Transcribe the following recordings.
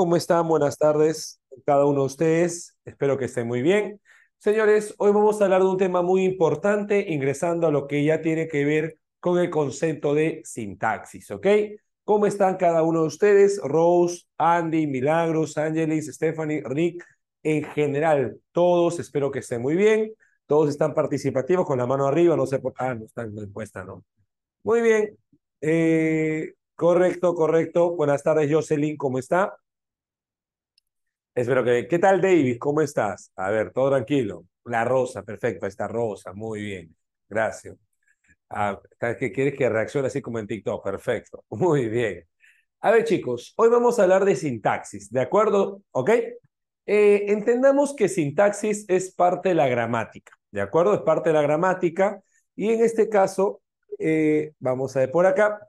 ¿cómo están? Buenas tardes cada uno de ustedes. Espero que estén muy bien. Señores, hoy vamos a hablar de un tema muy importante, ingresando a lo que ya tiene que ver con el concepto de sintaxis, ¿ok? ¿Cómo están cada uno de ustedes? Rose, Andy, Milagros, Angelis, Stephanie, Rick, en general, todos, espero que estén muy bien. Todos están participativos con la mano arriba, no sé por Ah, no están en no. Muy bien. Eh, correcto, correcto. Buenas tardes, Jocelyn, ¿cómo está? Espero que. ¿Qué tal, David? ¿Cómo estás? A ver, todo tranquilo. La rosa, perfecto, está rosa, muy bien. Gracias. quieres que reaccione así como en TikTok, perfecto. Muy bien. A ver, chicos, hoy vamos a hablar de sintaxis, ¿de acuerdo? ¿Ok? Eh, entendamos que sintaxis es parte de la gramática, ¿de acuerdo? Es parte de la gramática y en este caso, eh, vamos a ver por acá,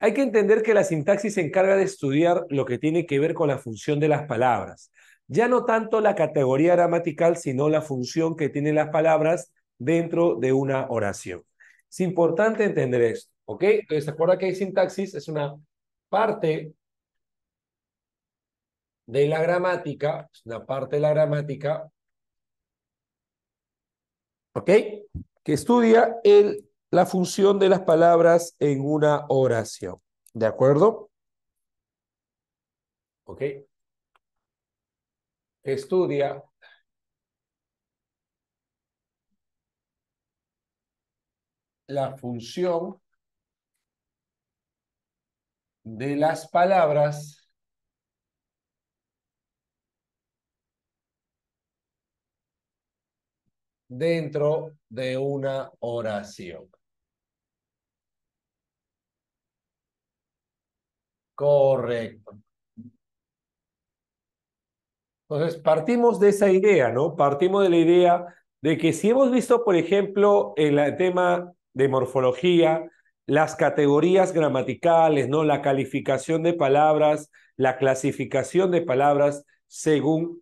hay que entender que la sintaxis se encarga de estudiar lo que tiene que ver con la función de las palabras. Ya no tanto la categoría gramatical, sino la función que tienen las palabras dentro de una oración. Es importante entender esto, ¿ok? Entonces, acuerda que hay sintaxis, es una parte de la gramática, es una parte de la gramática, ¿ok? Que estudia el la función de las palabras en una oración. ¿De acuerdo? Ok. Estudia. La función de las palabras dentro de una oración. Correcto. Entonces, partimos de esa idea, ¿no? Partimos de la idea de que si hemos visto, por ejemplo, en el tema de morfología, las categorías gramaticales, ¿no? La calificación de palabras, la clasificación de palabras según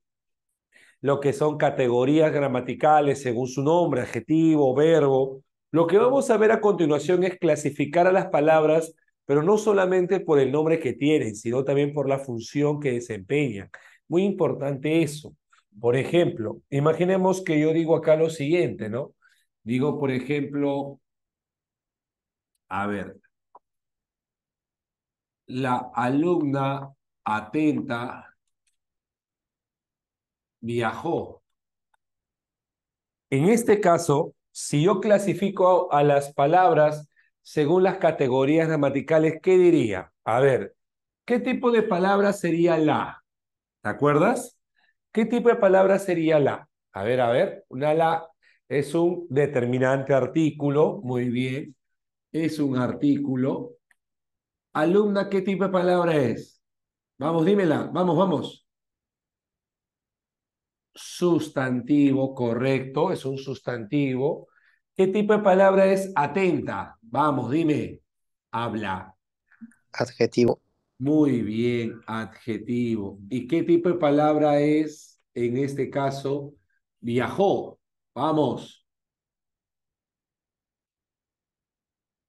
lo que son categorías gramaticales, según su nombre, adjetivo, verbo. Lo que vamos a ver a continuación es clasificar a las palabras pero no solamente por el nombre que tienen, sino también por la función que desempeñan. Muy importante eso. Por ejemplo, imaginemos que yo digo acá lo siguiente, ¿no? Digo, por ejemplo, a ver, la alumna atenta viajó. En este caso, si yo clasifico a las palabras según las categorías gramaticales, ¿qué diría? A ver, ¿qué tipo de palabra sería la? ¿Te acuerdas? ¿Qué tipo de palabra sería la? A ver, a ver, una la es un determinante artículo, muy bien, es un artículo. Alumna, ¿qué tipo de palabra es? Vamos, dímela, vamos, vamos. Sustantivo, correcto, es un sustantivo. ¿Qué tipo de palabra es atenta? Vamos, dime. Habla. Adjetivo. Muy bien, adjetivo. ¿Y qué tipo de palabra es, en este caso, viajó? Vamos.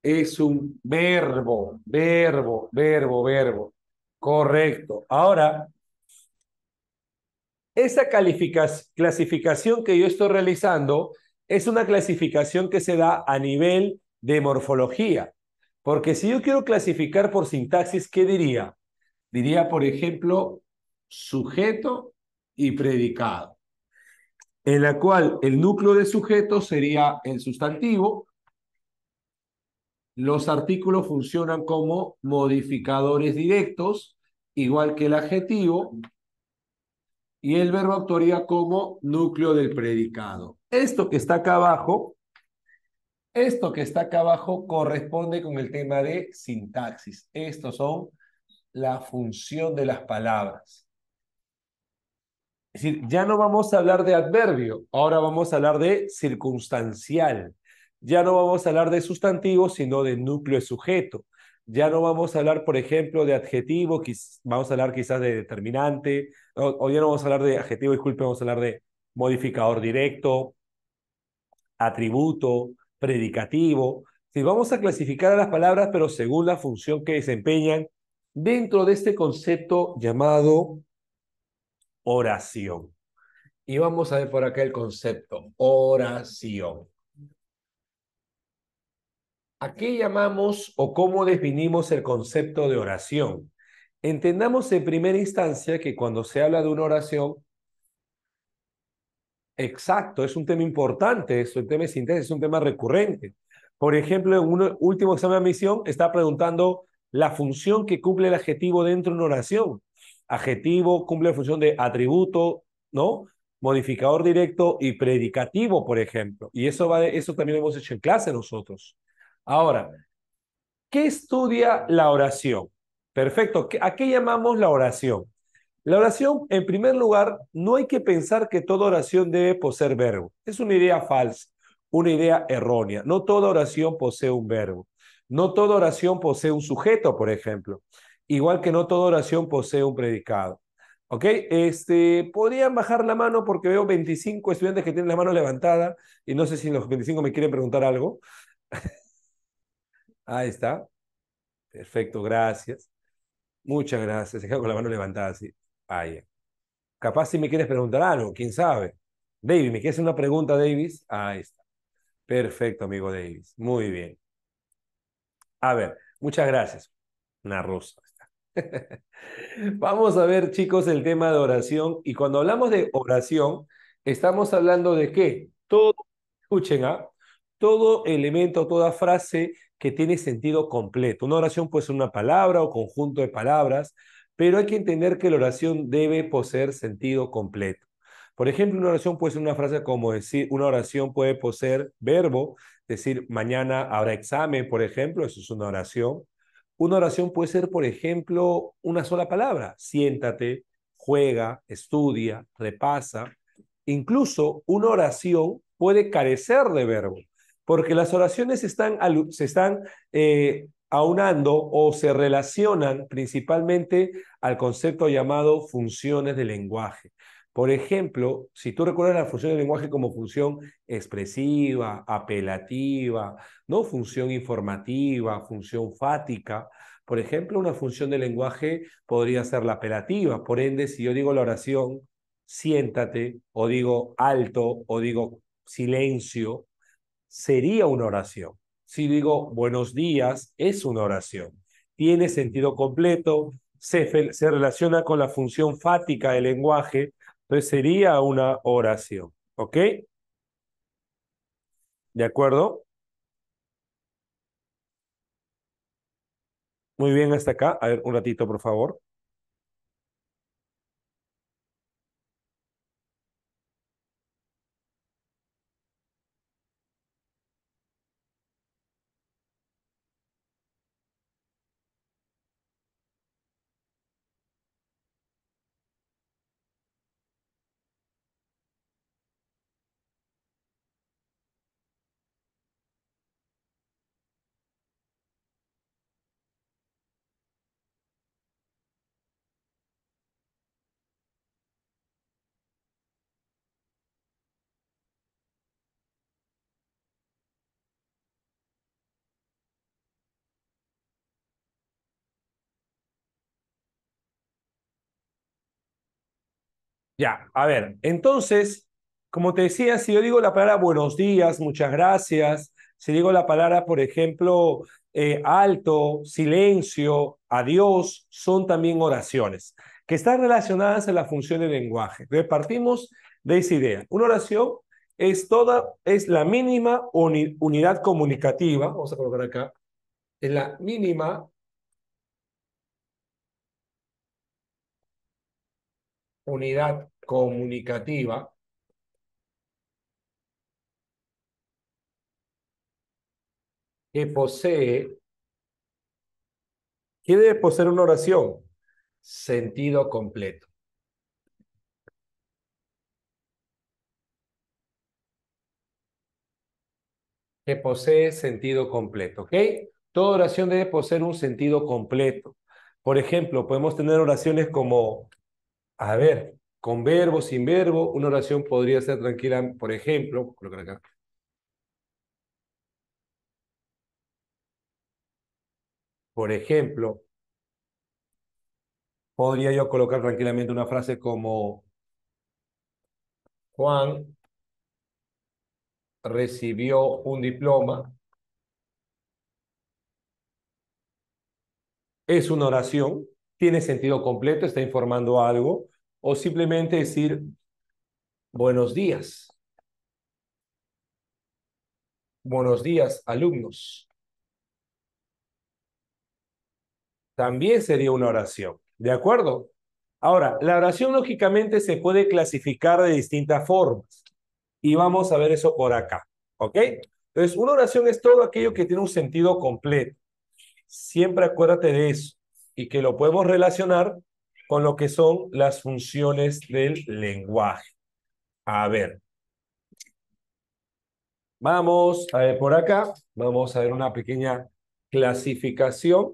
Es un verbo, verbo, verbo, verbo. Correcto. Ahora, esa clasificación que yo estoy realizando es una clasificación que se da a nivel de morfología. Porque si yo quiero clasificar por sintaxis, ¿qué diría? Diría, por ejemplo, sujeto y predicado, en la cual el núcleo de sujeto sería el sustantivo. Los artículos funcionan como modificadores directos, igual que el adjetivo, y el verbo actuaría como núcleo del predicado. Esto que está acá abajo, esto que está acá abajo corresponde con el tema de sintaxis. Estos son la función de las palabras. Es decir, ya no vamos a hablar de adverbio, ahora vamos a hablar de circunstancial. Ya no vamos a hablar de sustantivo, sino de núcleo y sujeto. Ya no vamos a hablar, por ejemplo, de adjetivo, vamos a hablar quizás de determinante, o ya no vamos a hablar de adjetivo, disculpe, vamos a hablar de modificador directo, atributo, predicativo. Si vamos a clasificar a las palabras, pero según la función que desempeñan dentro de este concepto llamado oración. Y vamos a ver por acá el concepto, oración. ¿A qué llamamos o cómo definimos el concepto de oración? Entendamos en primera instancia que cuando se habla de una oración, Exacto, es un tema importante, es un tema de es un tema recurrente. Por ejemplo, en un último examen de admisión está preguntando la función que cumple el adjetivo dentro de una oración. Adjetivo cumple la función de atributo, ¿no? Modificador directo y predicativo, por ejemplo. Y eso, va eso también hemos hecho en clase nosotros. Ahora, ¿qué estudia la oración? Perfecto. ¿A qué llamamos la oración? La oración, en primer lugar, no hay que pensar que toda oración debe poseer verbo. Es una idea falsa, una idea errónea. No toda oración posee un verbo. No toda oración posee un sujeto, por ejemplo. Igual que no toda oración posee un predicado. ¿Ok? Este, podrían bajar la mano porque veo 25 estudiantes que tienen la mano levantada y no sé si los 25 me quieren preguntar algo. Ahí está. Perfecto, gracias. Muchas gracias. Se queda con la mano levantada, sí. Ahí. Capaz si me quieres preguntar algo, quién sabe. David, ¿me quieres hacer una pregunta, Davis? Ahí está. Perfecto, amigo Davis. Muy bien. A ver, muchas gracias. Una rosa. Vamos a ver, chicos, el tema de oración. Y cuando hablamos de oración, estamos hablando de qué? Todo, escuchen, ¿ah? todo elemento, toda frase que tiene sentido completo. Una oración puede ser una palabra o conjunto de palabras, pero hay que entender que la oración debe poseer sentido completo. Por ejemplo, una oración puede ser una frase como decir, una oración puede poseer verbo, decir, mañana habrá examen, por ejemplo, eso es una oración. Una oración puede ser, por ejemplo, una sola palabra, siéntate, juega, estudia, repasa. Incluso una oración puede carecer de verbo, porque las oraciones están, se están eh, aunando o se relacionan principalmente al concepto llamado funciones de lenguaje. Por ejemplo, si tú recuerdas la función de lenguaje como función expresiva, apelativa, ¿no? función informativa, función fática, por ejemplo, una función de lenguaje podría ser la apelativa. Por ende, si yo digo la oración, siéntate, o digo alto, o digo silencio, sería una oración si digo buenos días, es una oración. Tiene sentido completo, se, relaciona con la función fática del lenguaje, entonces sería una oración. ¿Ok? ¿De acuerdo? Muy bien, hasta acá. A ver, un ratito, por favor. Ya, a ver, entonces, como te decía, si yo digo la palabra buenos días, muchas gracias, si digo la palabra, por ejemplo, eh, alto, silencio, adiós, son también oraciones que están relacionadas a la función del lenguaje. Repartimos de esa idea. Una oración es toda, es la mínima unidad comunicativa, vamos a colocar acá, es la mínima unidad comunicativa que posee, ¿qué debe poseer una oración? Sentido completo. Que posee sentido completo, ¿ok? Toda oración debe poseer un sentido completo. Por ejemplo, podemos tener oraciones como, a ver, con verbo, sin verbo, una oración podría ser tranquila, por ejemplo, colocar acá. Por ejemplo, podría yo colocar tranquilamente una frase como Juan recibió un diploma. Es una oración, tiene sentido completo, está informando algo, o simplemente decir buenos días. Buenos días, alumnos. También sería una oración, ¿de acuerdo? Ahora, la oración lógicamente se puede clasificar de distintas formas y vamos a ver eso por acá, ¿ok? Entonces, una oración es todo aquello que tiene un sentido completo. Siempre acuérdate de eso y que lo podemos relacionar con lo que son las funciones del lenguaje. A ver. Vamos a ver por acá. Vamos a ver una pequeña clasificación.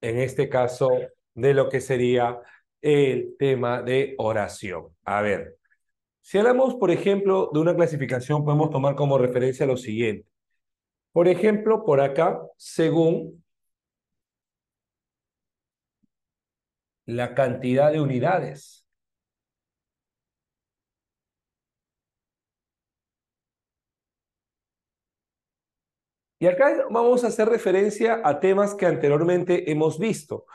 En este caso, de lo que sería el tema de oración. A ver, si hablamos, por ejemplo, de una clasificación, podemos tomar como referencia lo siguiente. Por ejemplo, por acá, según la cantidad de unidades. Y acá vamos a hacer referencia a temas que anteriormente hemos visto,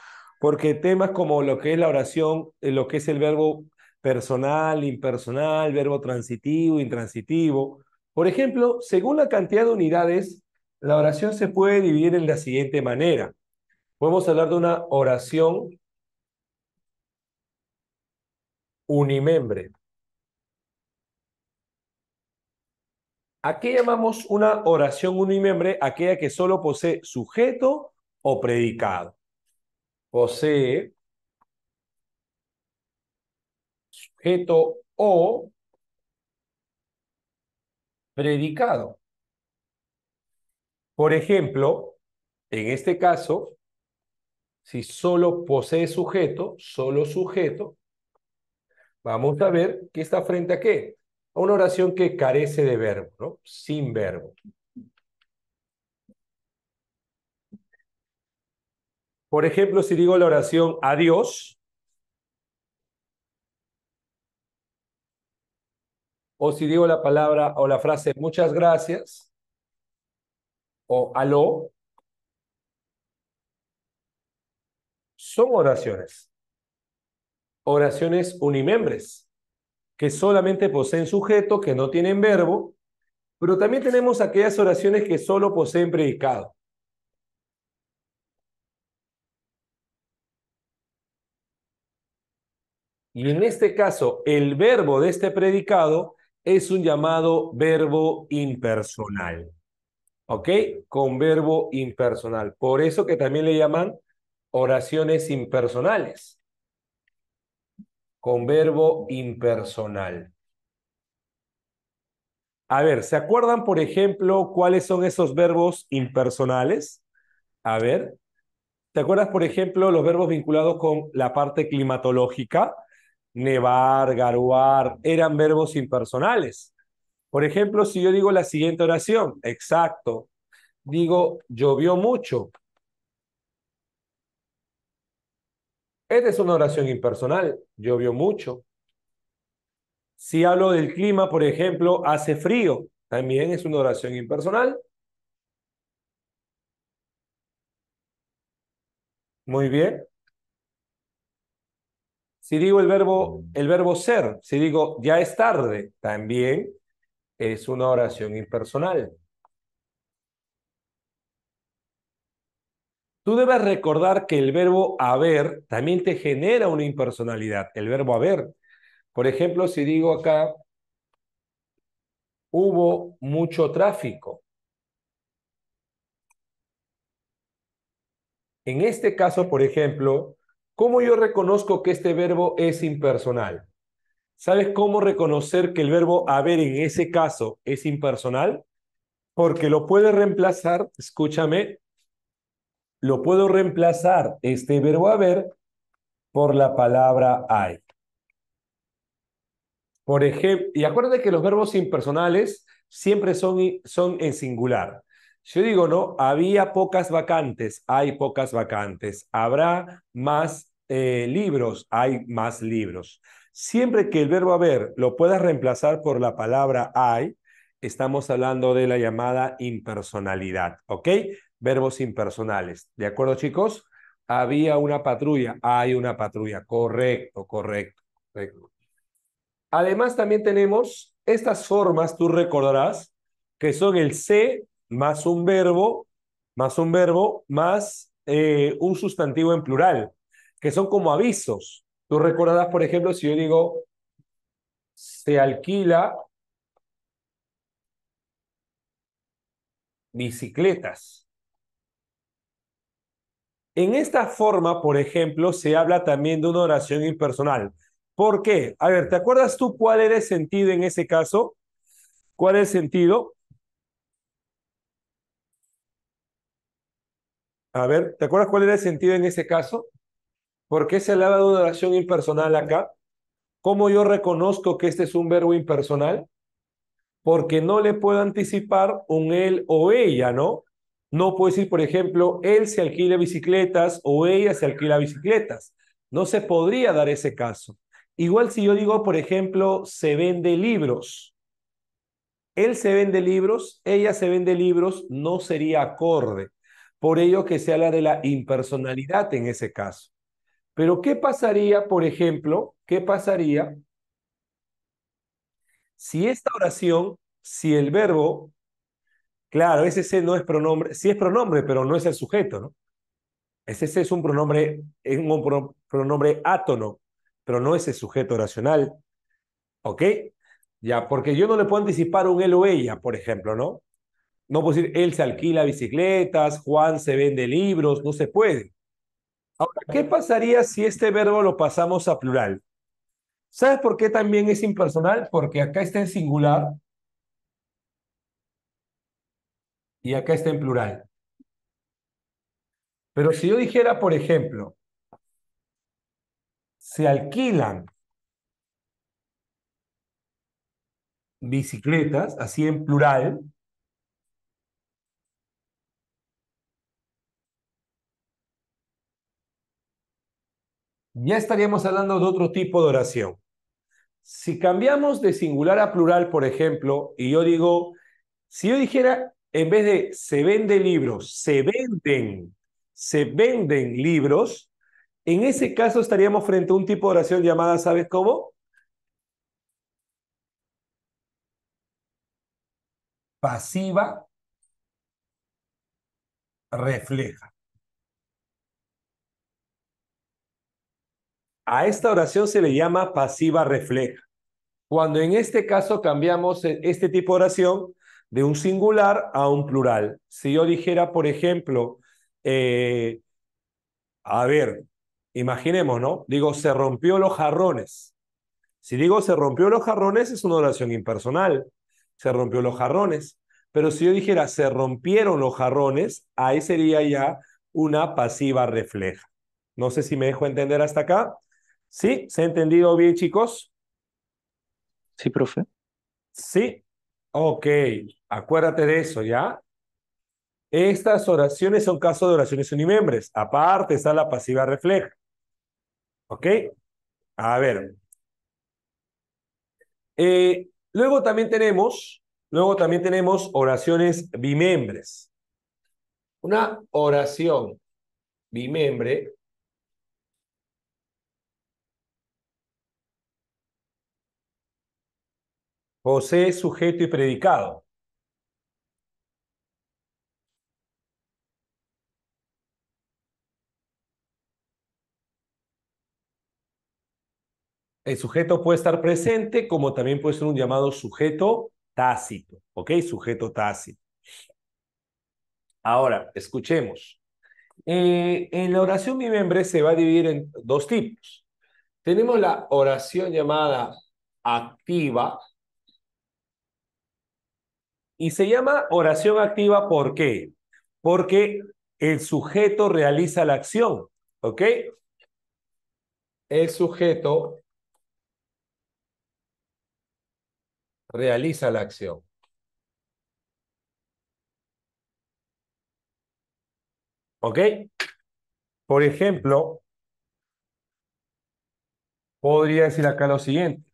porque temas como lo que es la oración, eh, lo que es el verbo personal, impersonal, verbo transitivo, intransitivo. Por ejemplo, según la cantidad de unidades, la oración se puede dividir en la siguiente manera. Podemos hablar de una oración unimembre. ¿A qué llamamos una oración unimembre? Aquella que solo posee sujeto o predicado. Posee sujeto o predicado. Por ejemplo, en este caso, si solo posee sujeto, solo sujeto, vamos a ver que está frente a qué? A una oración que carece de verbo, ¿no? Sin verbo. Por ejemplo, si digo la oración adiós, o si digo la palabra o la frase muchas gracias, o aló son oraciones. Oraciones unimembres, que solamente poseen sujeto, que no tienen verbo, pero también tenemos aquellas oraciones que solo poseen predicado. Y en este caso, el verbo de este predicado es un llamado verbo impersonal. ¿ok? Con verbo impersonal. Por eso que también le llaman oraciones impersonales. Con verbo impersonal. A ver, ¿se acuerdan, por ejemplo, cuáles son esos verbos impersonales? A ver, ¿te acuerdas, por ejemplo, los verbos vinculados con la parte climatológica? Nevar, garuar, eran verbos impersonales. Por ejemplo, si yo digo la siguiente oración, exacto, digo, llovió mucho. Esta es una oración impersonal, llovió mucho. Si hablo del clima, por ejemplo, hace frío, también es una oración impersonal. Muy bien. Si digo el verbo, el verbo ser, si digo ya es tarde, también es una oración impersonal. Tú debes recordar que el verbo haber también te genera una impersonalidad, el verbo haber. Por ejemplo, si digo acá, hubo mucho tráfico. En este caso, por ejemplo, ¿cómo yo reconozco que este verbo es impersonal? ¿Sabes cómo reconocer que el verbo haber en ese caso es impersonal? Porque lo puede reemplazar, escúchame, lo puedo reemplazar este verbo haber por la palabra hay. Por ejemplo, y acuérdate que los verbos impersonales siempre son, son en singular. Yo digo, ¿no? Había pocas vacantes, hay pocas vacantes. Habrá más eh, libros, hay más libros. Siempre que el verbo haber lo puedas reemplazar por la palabra hay, estamos hablando de la llamada impersonalidad, ¿ok? Verbos impersonales. ¿De acuerdo, chicos? Había una patrulla, hay una patrulla. Correcto, correcto, correcto. Además, también tenemos estas formas, tú recordarás, que son el c más un verbo, más un verbo, más eh, un sustantivo en plural, que son como avisos. Tú recordarás, por ejemplo, si yo digo, se alquila bicicletas. En esta forma, por ejemplo, se habla también de una oración impersonal. ¿Por qué? A ver, ¿te acuerdas tú cuál era el sentido en ese caso? ¿Cuál es el sentido? A ver, ¿te acuerdas cuál era el sentido en ese caso? ¿Por qué se habla de una oración impersonal acá? ¿Cómo yo reconozco que este es un verbo impersonal? Porque no le puedo anticipar un él o ella, ¿no? No puedo decir, por ejemplo, él se alquila bicicletas o ella se alquila bicicletas. No se podría dar ese caso. Igual si yo digo, por ejemplo, se vende libros. Él se vende libros, ella se vende libros, no sería acorde. Por ello que se habla de la impersonalidad en ese caso. Pero ¿qué pasaría, por ejemplo, qué pasaría si esta oración, si el verbo, claro, ese C no es pronombre, sí es pronombre, pero no es el sujeto, ¿no? Ese es un pronombre, es un pronombre átono, pero no es el sujeto oracional. ¿Ok? Ya, porque yo no le puedo anticipar un él o ella, por ejemplo, ¿no? No puedo decir, él se alquila bicicletas, Juan se vende libros, no se puede. Ahora, ¿qué pasaría si este verbo lo pasamos a plural? ¿Sabes por qué también es impersonal? Porque acá está en singular y acá está en plural. Pero si yo dijera, por ejemplo, se alquilan bicicletas, así en plural, ya estaríamos hablando de otro tipo de oración. Si cambiamos de singular a plural, por ejemplo, y yo digo, si yo dijera, en vez de se vende libros, se venden, se venden libros, en ese caso estaríamos frente a un tipo de oración llamada, ¿sabes cómo? Pasiva refleja. A esta oración se le llama pasiva refleja. Cuando en este caso cambiamos e-, este tipo de oración de un singular a un plural. Si yo dijera, por ejemplo, eh, a ver, imaginemos, ¿no? Digo, se rompió los jarrones. Si digo se rompió los jarrones, es una oración impersonal. Se rompió los jarrones. Pero si yo dijera se rompieron los jarrones, ahí sería ya una pasiva refleja. No sé si me dejo entender hasta acá. ¿Sí? ¿Se ha entendido bien, chicos? Sí, profe. Sí. Ok, acuérdate de eso, ¿ya? Estas oraciones son casos de oraciones unimembres. Aparte está la pasiva refleja. ¿Ok? A ver. Eh, luego también tenemos, luego también tenemos oraciones bimembres. Una oración bimembre Posee sujeto y predicado. El sujeto puede estar presente, como también puede ser un llamado sujeto tácito, ¿ok? Sujeto tácito. Ahora, escuchemos. Eh, en la oración miembro se va a dividir en dos tipos. Tenemos la oración llamada activa, y se llama oración activa, ¿por qué? Porque el sujeto realiza la acción, ¿ok? El sujeto realiza la acción. ¿Ok? Por ejemplo, podría decir acá lo siguiente.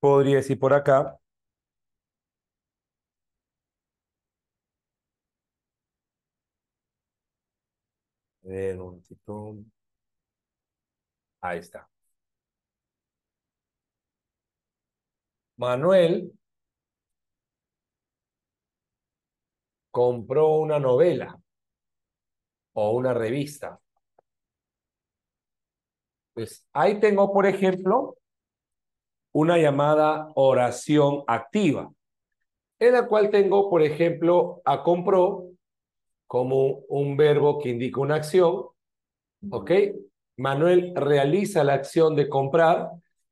podría decir por acá, un Ahí está. Manuel compró una novela o una revista. Pues ahí tengo, por ejemplo, una llamada oración activa, en la cual tengo, por ejemplo, a compró como un verbo que indica una acción, ¿ok? Manuel realiza la acción de comprar,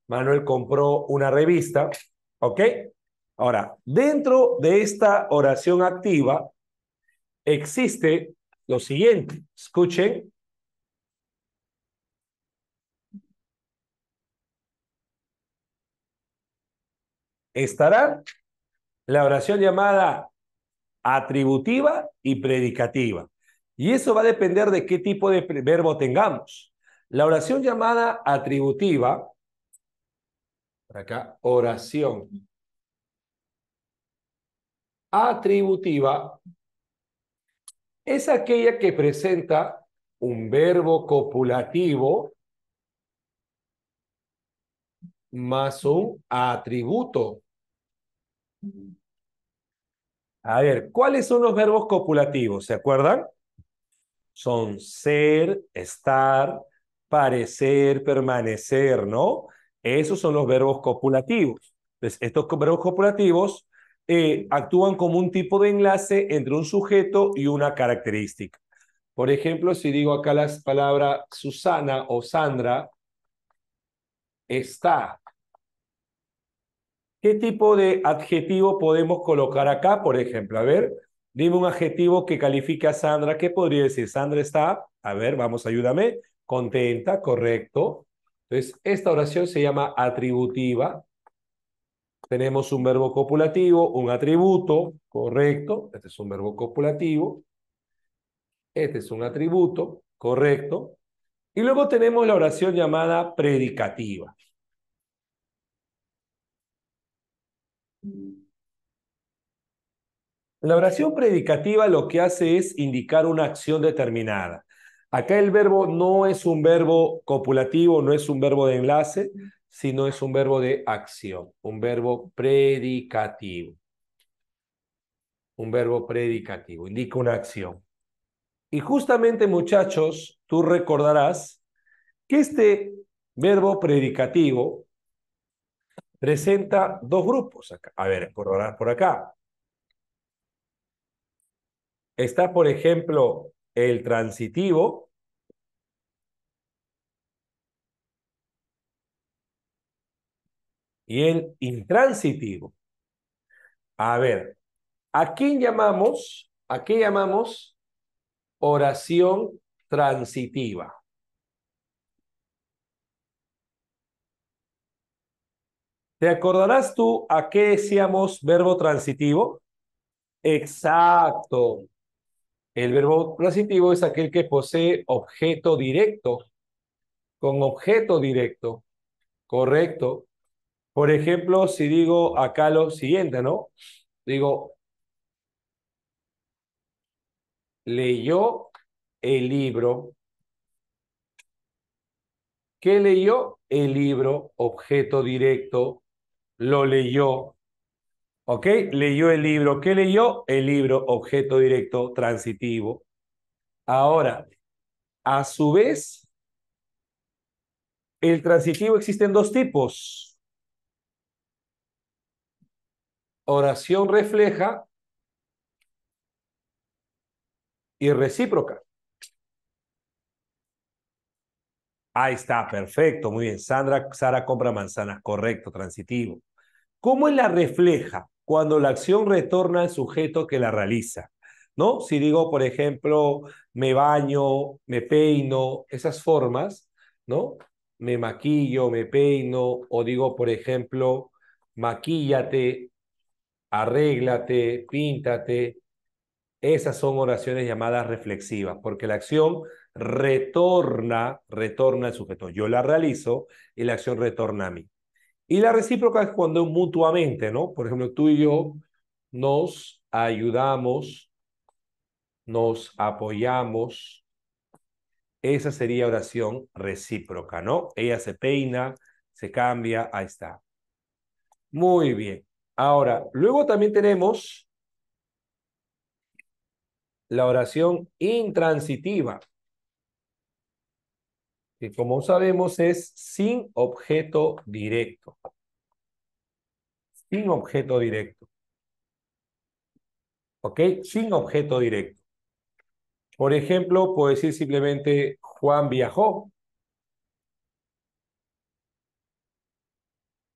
Manuel compró una revista, ¿ok? Ahora, dentro de esta oración activa existe lo siguiente, escuchen, estará la oración llamada atributiva y predicativa. Y eso va a depender de qué tipo de verbo tengamos. La oración llamada atributiva, por acá, oración atributiva, es aquella que presenta un verbo copulativo más un atributo a ver, ¿cuáles son los verbos copulativos? ¿Se acuerdan? Son ser, estar, parecer, permanecer, ¿no? Esos son los verbos copulativos. Entonces, pues, estos verbos copulativos eh, actúan como un tipo de enlace entre un sujeto y una característica. Por ejemplo, si digo acá las palabras Susana o Sandra, está, ¿Qué tipo de adjetivo podemos colocar acá, por ejemplo? A ver, dime un adjetivo que califique a Sandra. ¿Qué podría decir? Sandra está, a ver, vamos, ayúdame, contenta, correcto. Entonces, esta oración se llama atributiva. Tenemos un verbo copulativo, un atributo, correcto. Este es un verbo copulativo. Este es un atributo, correcto. Y luego tenemos la oración llamada predicativa. La oración predicativa lo que hace es indicar una acción determinada. Acá el verbo no es un verbo copulativo, no es un verbo de enlace, sino es un verbo de acción, un verbo predicativo. Un verbo predicativo, indica una acción. Y justamente muchachos, tú recordarás que este verbo predicativo presenta dos grupos. A ver, por, por acá. Está, por ejemplo, el transitivo. Y el intransitivo. A ver, ¿a quién llamamos? ¿A qué llamamos oración transitiva? ¿Te acordarás tú a qué decíamos verbo transitivo? Exacto. El verbo transitivo es aquel que posee objeto directo, con objeto directo, correcto. Por ejemplo, si digo acá lo siguiente, ¿no? Digo, leyó el libro. ¿Qué leyó? El libro, objeto directo, lo leyó. ¿Ok? Leyó el libro. ¿Qué leyó? El libro, objeto directo transitivo. Ahora, a su vez, el transitivo existen dos tipos. Oración refleja y recíproca. Ahí está, perfecto, muy bien. Sandra, Sara compra manzanas, correcto, transitivo. ¿Cómo es la refleja? cuando la acción retorna al sujeto que la realiza. ¿No? Si digo, por ejemplo, me baño, me peino, esas formas, ¿no? Me maquillo, me peino, o digo, por ejemplo, maquíllate, arréglate, píntate. Esas son oraciones llamadas reflexivas, porque la acción retorna, retorna al sujeto. Yo la realizo y la acción retorna a mí. Y la recíproca es cuando mutuamente, ¿no? Por ejemplo, tú y yo nos ayudamos, nos apoyamos. Esa sería oración recíproca, ¿no? Ella se peina, se cambia, ahí está. Muy bien. Ahora, luego también tenemos la oración intransitiva que como sabemos es sin objeto directo. Sin objeto directo. ¿Ok? Sin objeto directo. Por ejemplo, puedo decir simplemente Juan viajó.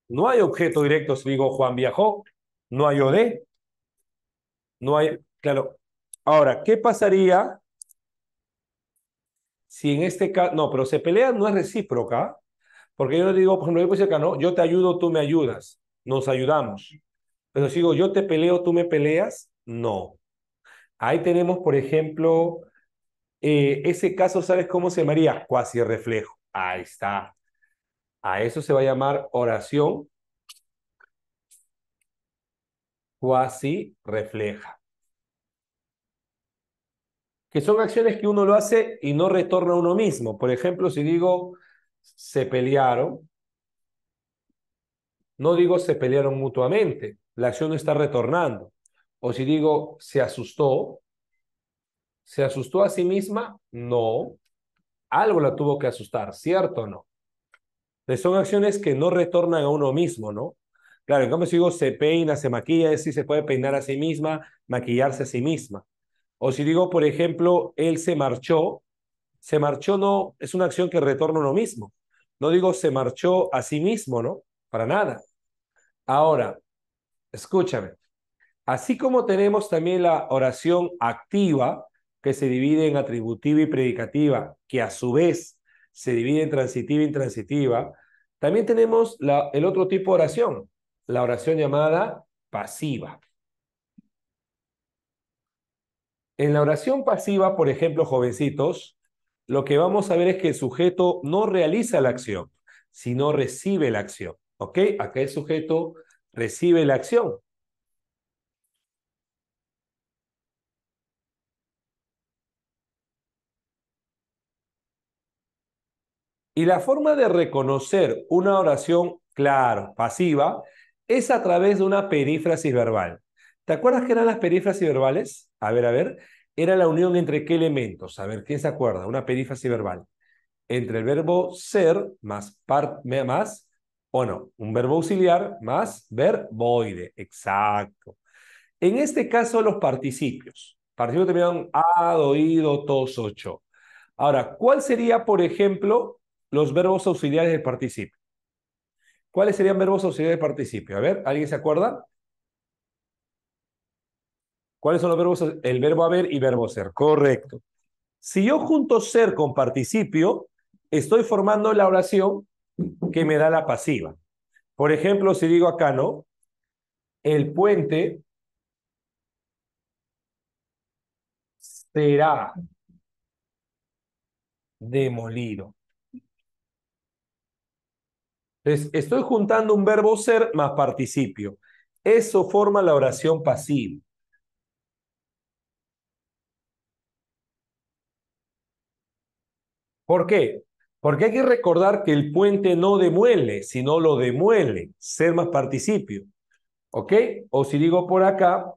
No hay objeto directo si digo Juan viajó. No hay OD. No hay, claro. Ahora, ¿qué pasaría si en este caso, no, pero se pelea no es recíproca, porque yo le digo, por ejemplo, yo pues acá, no, yo te ayudo, tú me ayudas, nos ayudamos. Pero si digo, yo te peleo, tú me peleas, no. Ahí tenemos, por ejemplo, eh, ese caso, ¿sabes cómo se llamaría? Cuasi reflejo. Ahí está. A eso se va a llamar oración cuasi refleja que son acciones que uno lo hace y no retorna a uno mismo. Por ejemplo, si digo, se pelearon, no digo se pelearon mutuamente, la acción no está retornando. O si digo, se asustó, ¿se asustó a sí misma? No. Algo la tuvo que asustar, ¿cierto o no? son acciones que no retornan a uno mismo, ¿no? Claro, en cambio si digo se peina, se maquilla, es si se puede peinar a sí misma, maquillarse a sí misma. O si digo, por ejemplo, él se marchó, se marchó no es una acción que retorna a mismo. No digo se marchó a sí mismo, ¿no? Para nada. Ahora, escúchame. Así como tenemos también la oración activa, que se divide en atributiva y predicativa, que a su vez se divide en transitiva e intransitiva, también tenemos el otro tipo de oración, la oración llamada pasiva. En la oración pasiva, por ejemplo, jovencitos, lo que vamos a ver es que el sujeto no realiza la acción, sino recibe la acción. ¿Ok? Aquel sujeto recibe la acción. Y la forma de reconocer una oración, claro, pasiva, es a través de una perífrasis verbal. ¿Te acuerdas que eran las perífrasis verbales? A ver, a ver. Era la unión entre qué elementos? A ver, ¿quién se acuerda? Una perífrasis verbal. Entre el verbo ser más, más o no, un verbo auxiliar más verboide. Exacto. En este caso, los participios. Participios terminan ha ido, tos, ocho. Ahora, ¿cuál sería, por ejemplo, los verbos auxiliares del participio? ¿Cuáles serían verbos auxiliares del participio? A ver, ¿alguien se acuerda? ¿Cuáles son los verbos? El verbo haber y verbo ser. Correcto. Si yo junto ser con participio, estoy formando la oración que me da la pasiva. Por ejemplo, si digo acá, ¿no? El puente será demolido. Entonces, estoy juntando un verbo ser más participio. Eso forma la oración pasiva. ¿Por qué? Porque hay que recordar que el puente no demuele, sino lo demuele, ser más participio. ¿Ok? O si digo por acá,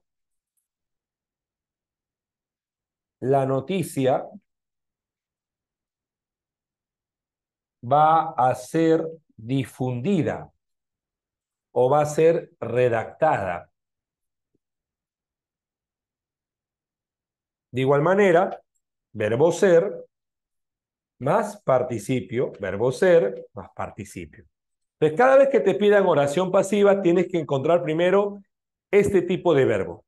la noticia va a ser difundida o va a ser redactada. De igual manera, verbo ser más participio, verbo ser, más participio. Entonces, cada vez que te pidan oración pasiva, tienes que encontrar primero este tipo de verbo.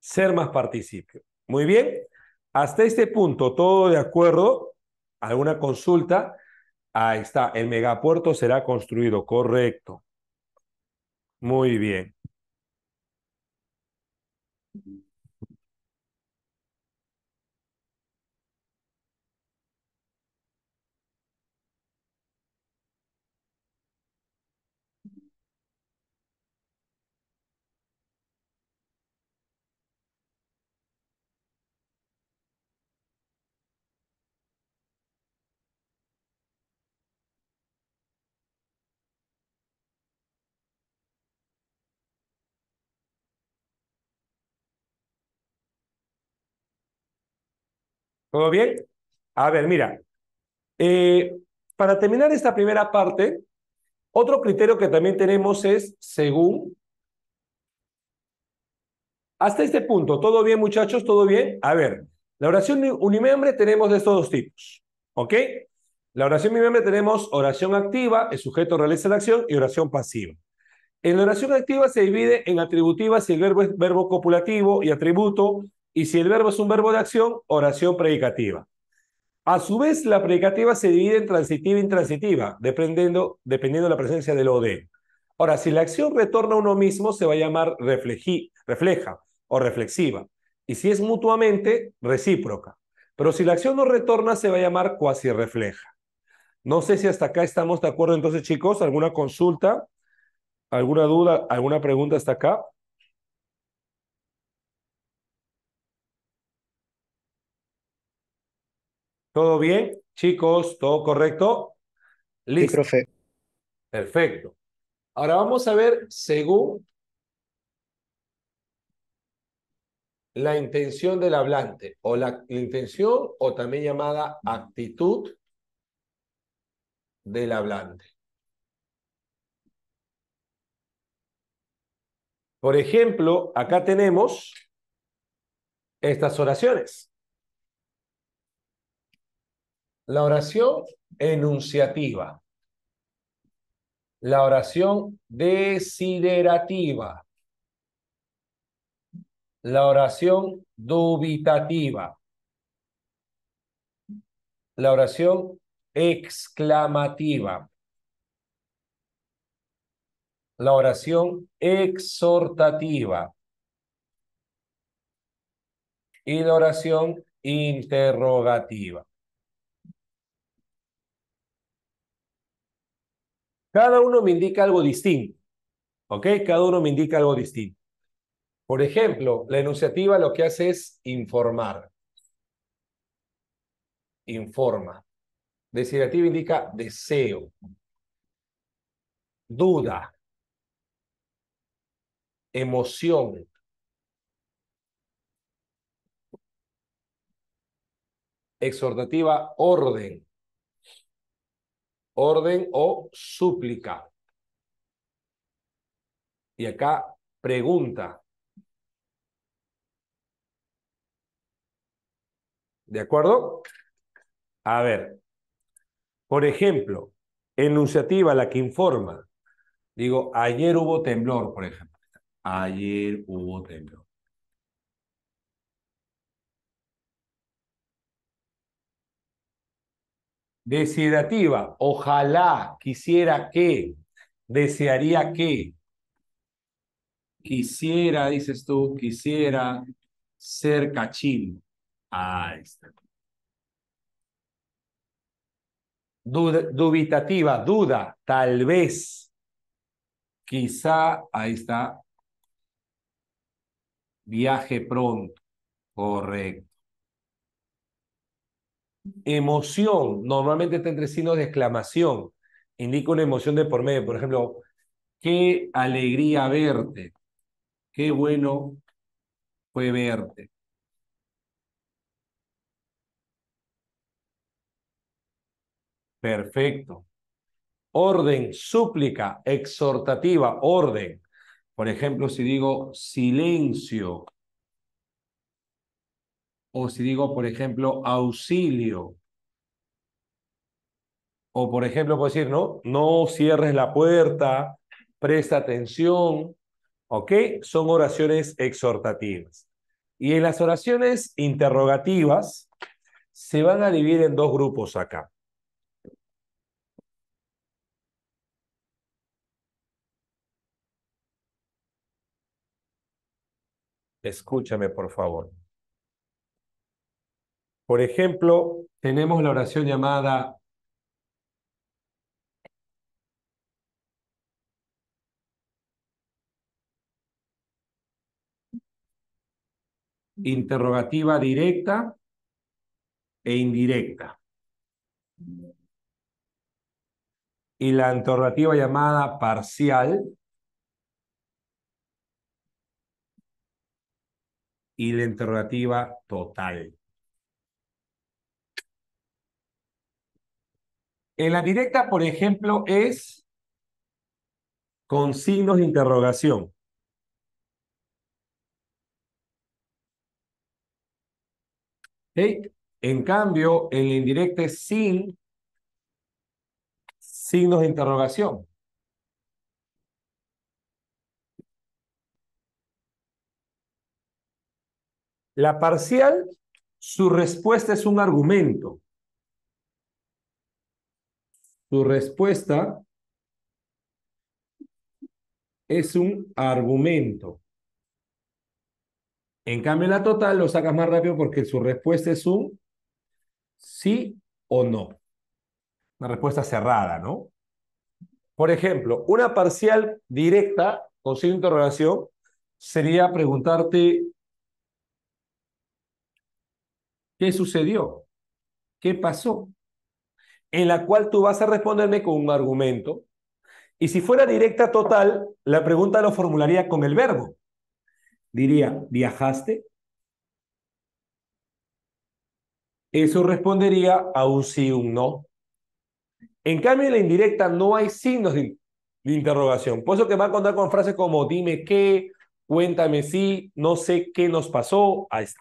Ser más participio. Muy bien. Hasta este punto, todo de acuerdo. ¿Alguna consulta? Ahí está. El megapuerto será construido. Correcto. Muy bien. ¿Todo bien? A ver, mira. Eh, para terminar esta primera parte, otro criterio que también tenemos es según. Hasta este punto, ¿todo bien, muchachos? ¿Todo bien? A ver, la oración unimembre tenemos de estos dos tipos. ¿Ok? La oración unimembre tenemos oración activa, el sujeto realiza la acción, y oración pasiva. En la oración activa se divide en atributivas y el verbo es verbo copulativo y atributo, y si el verbo es un verbo de acción, oración predicativa. A su vez, la predicativa se divide en transitiva e intransitiva, dependiendo, dependiendo de la presencia del OD. Ahora, si la acción retorna a uno mismo, se va a llamar refleja o reflexiva. Y si es mutuamente, recíproca. Pero si la acción no retorna, se va a llamar cuasi refleja. No sé si hasta acá estamos de acuerdo entonces, chicos. ¿Alguna consulta? ¿Alguna duda? ¿Alguna pregunta hasta acá? ¿Todo bien? Chicos, ¿todo correcto? Listo. Perfecto. Ahora vamos a ver según la intención del hablante o la intención o también llamada actitud del hablante. Por ejemplo, acá tenemos estas oraciones. La oración enunciativa. La oración desiderativa. La oración dubitativa. La oración exclamativa. La oración exhortativa. Y la oración interrogativa. Cada uno me indica algo distinto. ¿Ok? Cada uno me indica algo distinto. Por ejemplo, la enunciativa lo que hace es informar. Informa. Desiderativa indica deseo. Duda. Emoción. Exhortativa, orden orden o súplica. Y acá pregunta. ¿De acuerdo? A ver, por ejemplo, enunciativa, la que informa. Digo, ayer hubo temblor, por ejemplo. Ayer hubo temblor. Desiderativa, ojalá, quisiera que, desearía que. Quisiera, dices tú, quisiera ser cachín. Ahí está. dubitativa, duda, tal vez, quizá, ahí está, viaje pronto, correcto. Emoción, normalmente está entre signos de exclamación, indica una emoción de por medio. Por ejemplo, qué alegría verte, qué bueno fue verte. Perfecto. Orden, súplica, exhortativa, orden. Por ejemplo, si digo silencio, o si digo, por ejemplo, auxilio. O, por ejemplo, puedo decir, no, no cierres la puerta, presta atención. ¿Ok? Son oraciones exhortativas. Y en las oraciones interrogativas se van a dividir en dos grupos acá. Escúchame, por favor. Por ejemplo, tenemos la oración llamada interrogativa directa e indirecta. Y la interrogativa llamada parcial y la interrogativa total. En la directa, por ejemplo, es con signos de interrogación. En cambio, en la indirecta es sin signos de interrogación. La parcial, su respuesta es un argumento. Tu respuesta es un argumento. En cambio, la total lo sacas más rápido porque su respuesta es un sí o no. Una respuesta cerrada, ¿no? Por ejemplo, una parcial directa con sin interrogación sería preguntarte qué sucedió, qué pasó en la cual tú vas a responderme con un argumento. Y si fuera directa total, la pregunta lo formularía con el verbo. Diría, ¿viajaste? Eso respondería a un sí, un no. En cambio, en la indirecta no hay signos de, interrogación. Por eso que va a contar con frases como dime qué, cuéntame si, no sé qué nos pasó. Ahí está.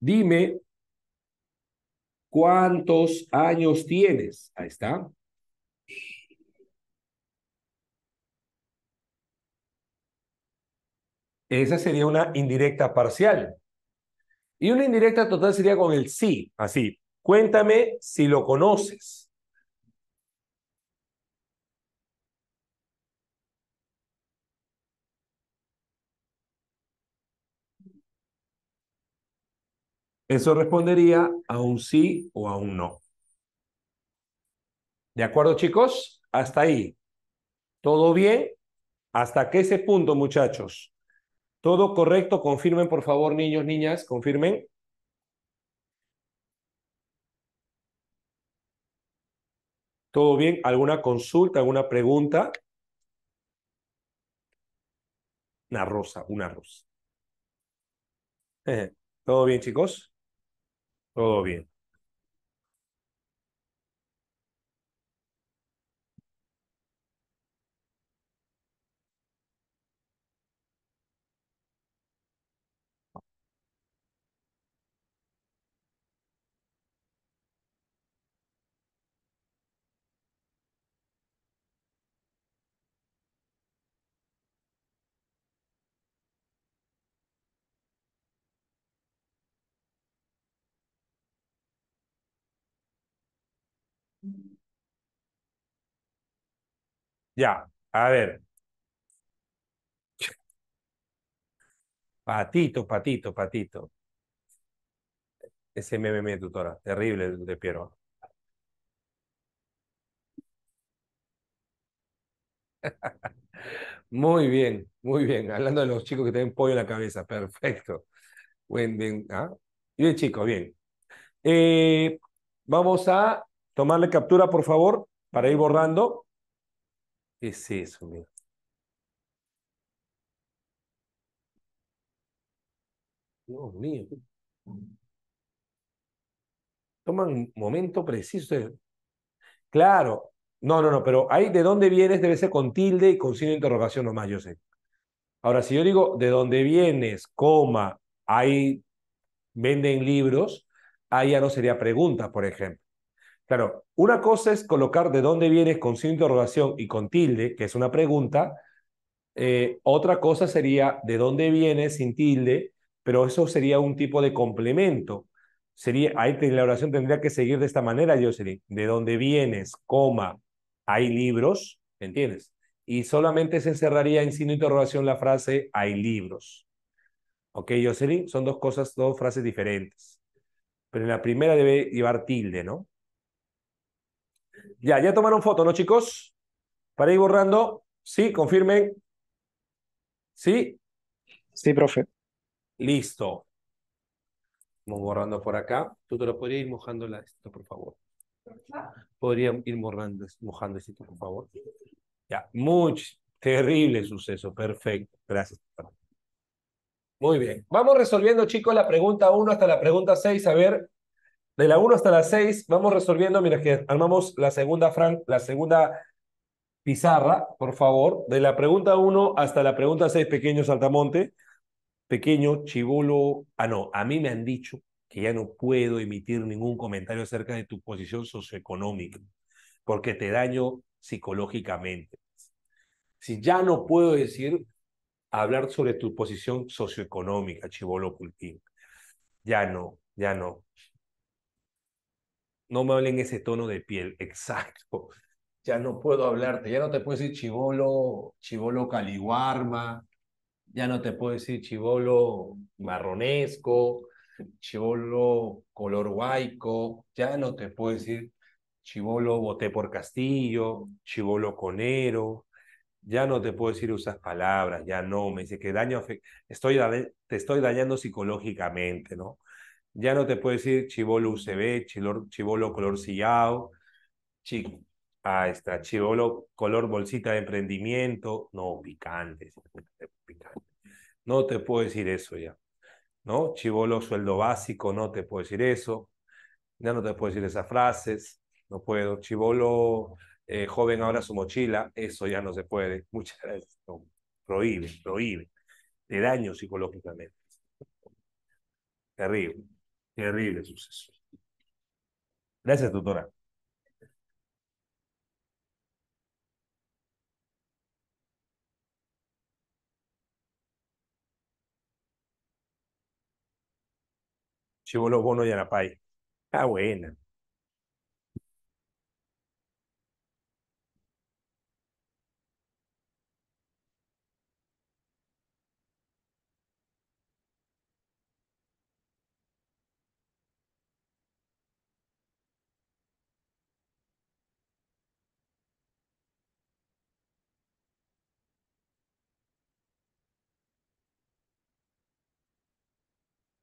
Dime ¿Cuántos años tienes? Ahí está. Esa sería una indirecta parcial. Y una indirecta total sería con el sí, así. Cuéntame si lo conoces. Eso respondería a un sí o a un no. ¿De acuerdo, chicos? Hasta ahí. ¿Todo bien? ¿Hasta qué ese punto, muchachos? ¿Todo correcto? Confirmen, por favor, niños, niñas, confirmen. ¿Todo bien? ¿Alguna consulta, alguna pregunta? Una rosa, una rosa. ¿Todo bien, chicos? Todo bien. Ya, a ver. Patito, patito, patito. Ese meme tutora, terrible de Piero. Muy bien, muy bien. Hablando de los chicos que tienen pollo en la cabeza, perfecto. ¿ah? Bien, bien, ¿ah? bien chicos, bien. vamos a tomarle captura, por favor, para ir borrando es eso, mira. Dios mío. Toman un momento preciso. Claro. No, no, no, pero ahí de dónde vienes debe ser con tilde y con signo de interrogación nomás, yo sé. Ahora, si yo digo de dónde vienes, coma, ahí venden libros, ahí ya no sería pregunta, por ejemplo. Claro, una cosa es colocar de dónde vienes con signo de interrogación y con tilde, que es una pregunta. Eh, otra cosa sería de dónde vienes sin tilde, pero eso sería un tipo de complemento. Sería, ahí la oración tendría que seguir de esta manera, Jocelyn. De dónde vienes, coma, hay libros, ¿entiendes? Y solamente se encerraría en signo de interrogación la frase hay libros. ¿Ok, Jocelyn? Son dos cosas, dos frases diferentes. Pero en la primera debe llevar tilde, ¿no? Ya, ya tomaron foto, ¿no, chicos? Para ir borrando. Sí, confirmen. ¿Sí? Sí, profe. Listo. Vamos borrando por acá. Tú te lo podrías ir mojando la, esto, por favor. Podría ir mojando, mojando esto, por favor. Ya, muy Terrible suceso. Perfecto. Gracias. Muy bien. Vamos resolviendo, chicos, la pregunta 1 hasta la pregunta 6. A ver, de la 1 hasta la 6 vamos resolviendo, mira que armamos la segunda, Frank, la segunda pizarra, por favor. De la pregunta 1 hasta la pregunta 6, pequeño Saltamonte. Pequeño, chivolo. Ah, no, a mí me han dicho que ya no puedo emitir ningún comentario acerca de tu posición socioeconómica, porque te daño psicológicamente. Si ya no puedo decir, hablar sobre tu posición socioeconómica, chibolo pulpín. Ya no, ya no no me hablen ese tono de piel, exacto. Ya no puedo hablarte, ya no te puedo decir chivolo, chivolo caliguarma, ya no te puedo decir chivolo marronesco, chivolo color guaico, ya no te puedo decir chivolo boté por Castillo, chivolo conero, ya no te puedo decir esas palabras, ya no, me dice que daño, estoy, te estoy dañando psicológicamente, ¿no? Ya no te puedo decir chivolo UCB, chivolo color sillao, chico. Ah, está, chivolo color bolsita de emprendimiento. No, picante, No te puedo decir eso ya. ¿No? Chivolo sueldo básico, no te puedo decir eso. Ya no te puedo decir esas frases. No puedo. Chivolo eh, joven ahora su mochila, eso ya no se puede. Muchas gracias. prohíbe, prohíbe. De daño psicológicamente. Terrible. Terrible suceso. Gracias, doctora. Chivolo Bono y Anapay. Ah, buena.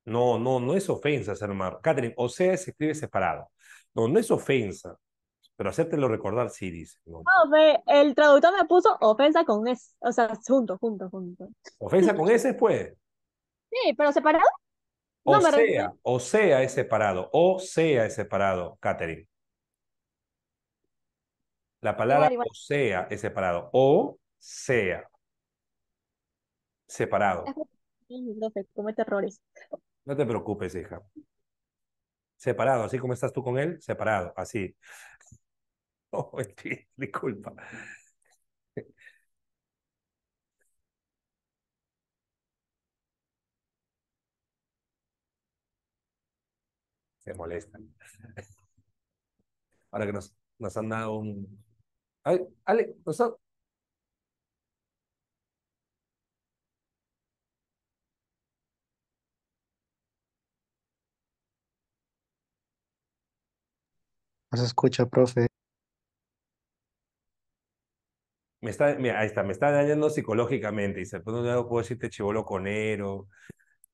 No, no, no es ofensa ser Catherine, o sea, se escribe separado. No, no es ofensa. Pero hacértelo recordar, sí, dice. No, el traductor me puso ofensa con S. O sea, junto, junto, junto. ¿Ofensa con S, pues? Sí, pero separado. O sea, o sea es separado. O sea es separado, Catherine. La palabra o sea es separado. O sea. Separado. No sé, comete errores. No te preocupes, hija. Separado, así como estás tú con él, separado, así. Oh, disculpa. Se molestan. Ahora que nos, nos han dado un... Ay, Ale, nos escucha, profe. Me está, está, me está dañando psicológicamente. Dice, pues no puedo decirte chivolo conero,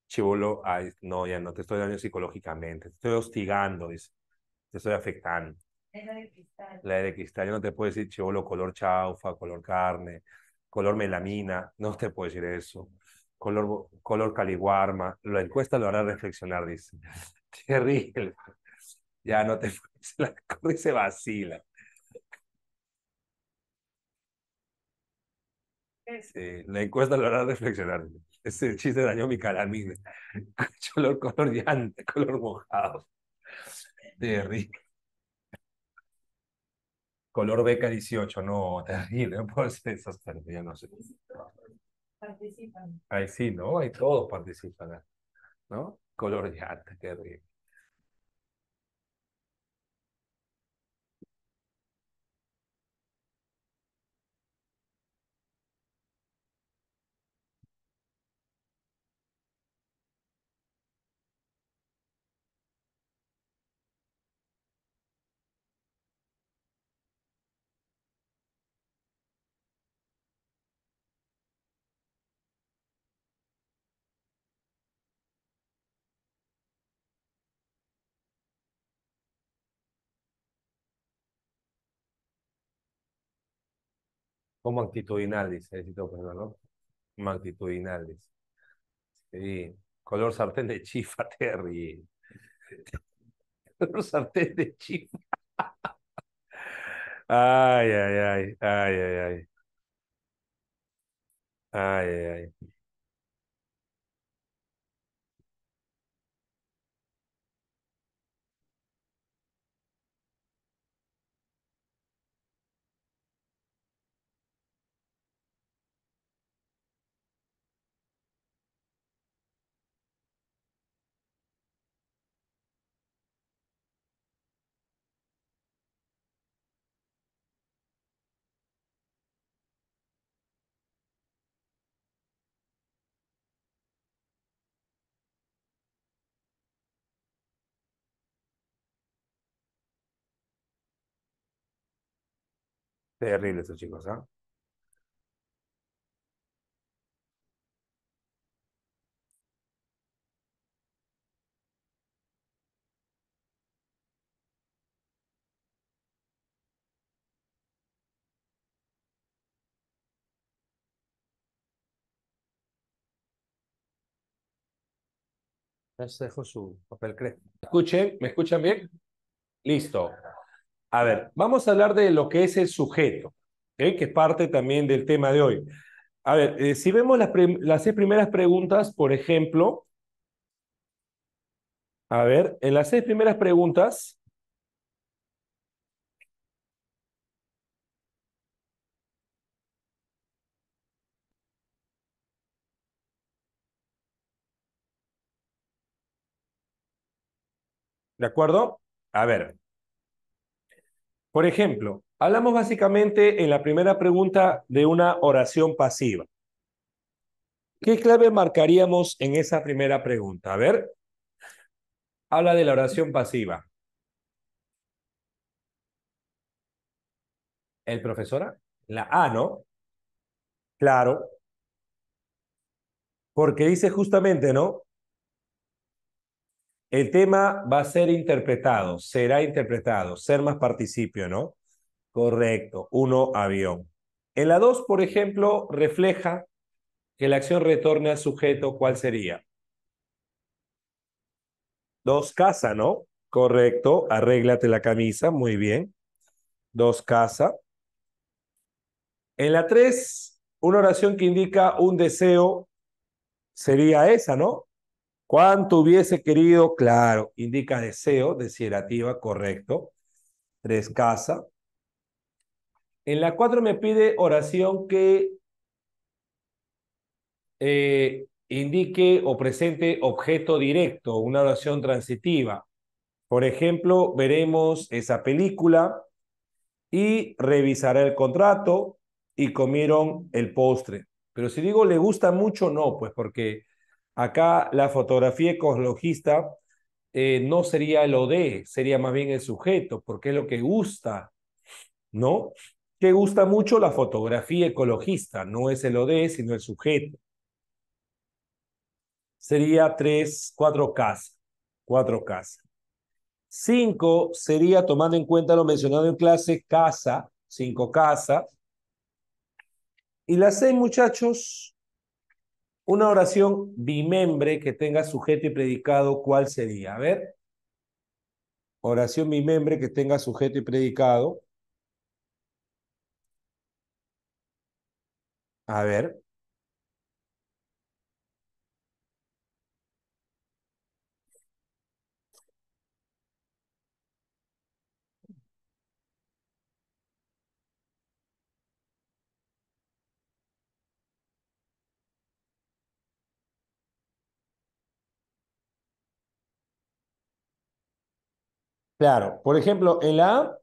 chivolo, no, ya no, te estoy dañando psicológicamente, te estoy hostigando, dice, te estoy afectando. la de cristal. La de cristal, yo no te puedo decir chivolo color chaufa, color carne, color melamina, no te puedo decir eso. Color, color caliguarma, la encuesta lo hará reflexionar, dice. Terrible. Ya no te se la y se vacila. Sí, la encuesta lo hará reflexionar. Ese chiste dañó mi cara, Color, color llante, color mojado. Terrible. Color beca 18, no, terrible. No puedo hacer esas ya no sé. Participan. Ahí sí, ¿no? Ahí todos participan, ¿no? Color qué rico. como necesito ponerlo, el ¿no? Sí, color sartén de chifa, Terry. Color sartén de chifa. Ay, ay, ay, ay, ay, ay. Ay, ay, ay. Terrible estos chicos, ¿ah? ¿eh? Se su papel escuchen? ¿Me escuchan bien? Listo. A ver, vamos a hablar de lo que es el sujeto, ¿eh? que es parte también del tema de hoy. A ver, eh, si vemos las seis primeras preguntas, por ejemplo, a ver, en las seis primeras preguntas, ¿De acuerdo? A ver, por ejemplo, hablamos básicamente en la primera pregunta de una oración pasiva. ¿Qué clave marcaríamos en esa primera pregunta? A ver, habla de la oración pasiva. ¿El profesora? La A, ¿no? Claro. Porque dice justamente, ¿no? El tema va a ser interpretado, será interpretado, ser más participio, ¿no? Correcto, uno avión. En la dos, por ejemplo, refleja que la acción retorne al sujeto, ¿cuál sería? Dos casa, ¿no? Correcto, arréglate la camisa, muy bien. Dos casa. En la tres, una oración que indica un deseo sería esa, ¿no? ¿Cuánto hubiese querido? Claro, indica deseo, desiderativa, correcto. Tres, casa. En la cuatro me pide oración que eh, indique o presente objeto directo, una oración transitiva. Por ejemplo, veremos esa película y revisará el contrato y comieron el postre. Pero si digo le gusta mucho, no, pues porque Acá la fotografía ecologista eh, no sería el OD, sería más bien el sujeto, porque es lo que gusta, ¿no? Que gusta mucho la fotografía ecologista, no es el OD, sino el sujeto. Sería tres, cuatro casas, cuatro casas. Cinco sería, tomando en cuenta lo mencionado en clase, casa, cinco casas. Y las seis, muchachos, una oración bimembre que tenga sujeto y predicado, ¿cuál sería? A ver. Oración bimembre que tenga sujeto y predicado. A ver. Claro, por ejemplo, en la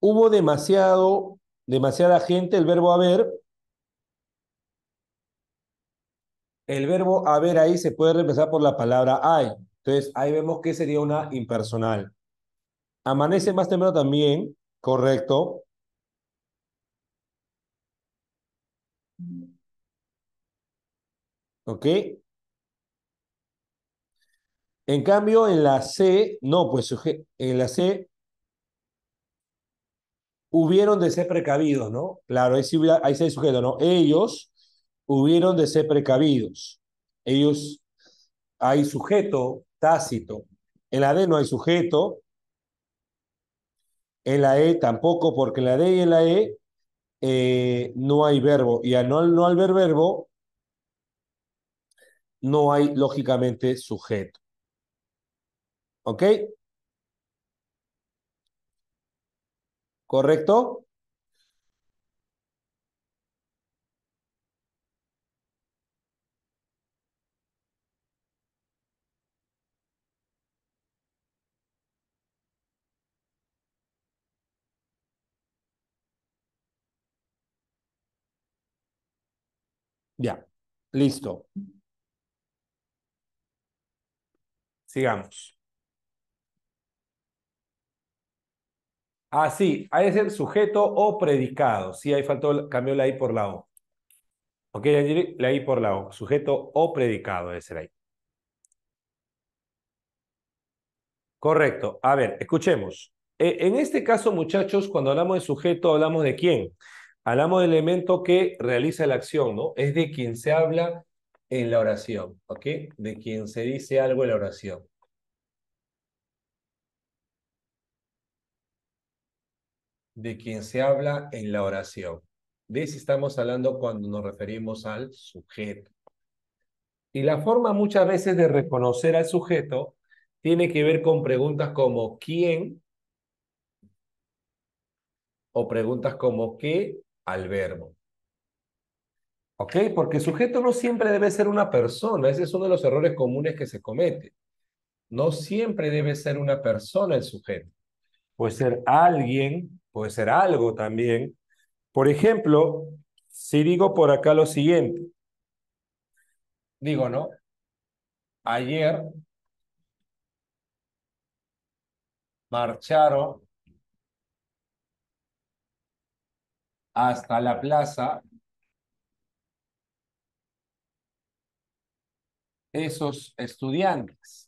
Hubo demasiado, demasiada gente, el verbo haber. El verbo haber ahí se puede reemplazar por la palabra hay. Entonces ahí vemos que sería una impersonal. Amanece más temprano también, correcto. ¿Ok? En cambio, en la C, no, pues en la C hubieron de ser precavidos, ¿no? Claro, ahí, sí, hay sujeto, ¿no? Ellos hubieron de ser precavidos. Ellos, hay sujeto tácito. En la D no hay sujeto. En la E tampoco, porque en la D y en la E eh, no hay verbo. Y al no, no haber verbo, no hay lógicamente sujeto. ¿Ok? ¿Correcto? Ya, listo. Sigamos. Ah, sí, Hay que ser sujeto o predicado. Sí, ahí faltó, cambió la I por la O. Ok, la I por la O. Sujeto o predicado debe ser ahí. Correcto. A ver, escuchemos. E, en este caso, muchachos, cuando hablamos de sujeto, hablamos de quién. Hablamos del elemento que realiza la acción, ¿no? Es de quien se habla en la oración, ¿ok? De quien se dice algo en la oración. De quien se habla en la oración. De eso estamos hablando cuando nos referimos al sujeto. Y la forma muchas veces de reconocer al sujeto tiene que ver con preguntas como ¿quién? o preguntas como ¿qué? al verbo. ¿Ok? Porque sujeto no siempre debe ser una persona. Ese es uno de los errores comunes que se comete. No siempre debe ser una persona el sujeto. Puede ser alguien, puede ser algo también. Por ejemplo, si digo por acá lo siguiente. Digo, ¿no? Ayer marcharon hasta la plaza esos estudiantes.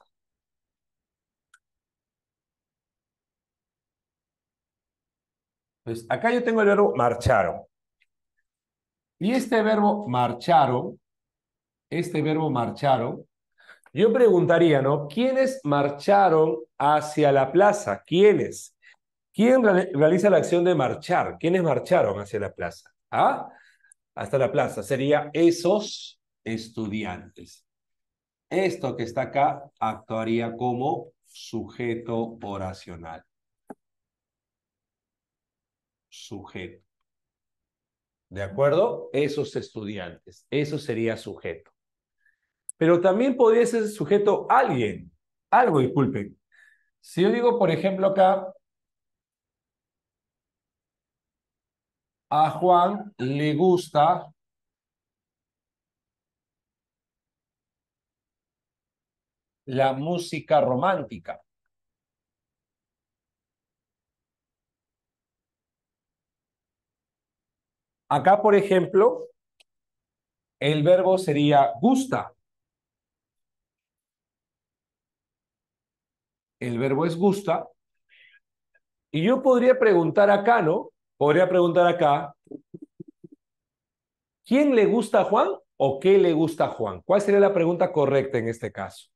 Pues acá yo tengo el verbo marcharon. Y este verbo marcharon, este verbo marcharon, yo preguntaría, ¿no? ¿Quiénes marcharon hacia la plaza? ¿Quiénes? ¿Quién realiza la acción de marchar? ¿Quiénes marcharon hacia la plaza? ¿Ah? Hasta la plaza. Sería esos estudiantes. Esto que está acá actuaría como sujeto oracional. Sujeto. ¿De acuerdo? Esos estudiantes. Eso sería sujeto. Pero también podría ser sujeto alguien. Algo, disculpen. Si yo digo, por ejemplo, acá, a Juan le gusta la música romántica. Acá, por ejemplo, el verbo sería gusta. El verbo es gusta. Y yo podría preguntar acá, ¿no? Podría preguntar acá, ¿quién le gusta a Juan o qué le gusta a Juan? ¿Cuál sería la pregunta correcta en este caso?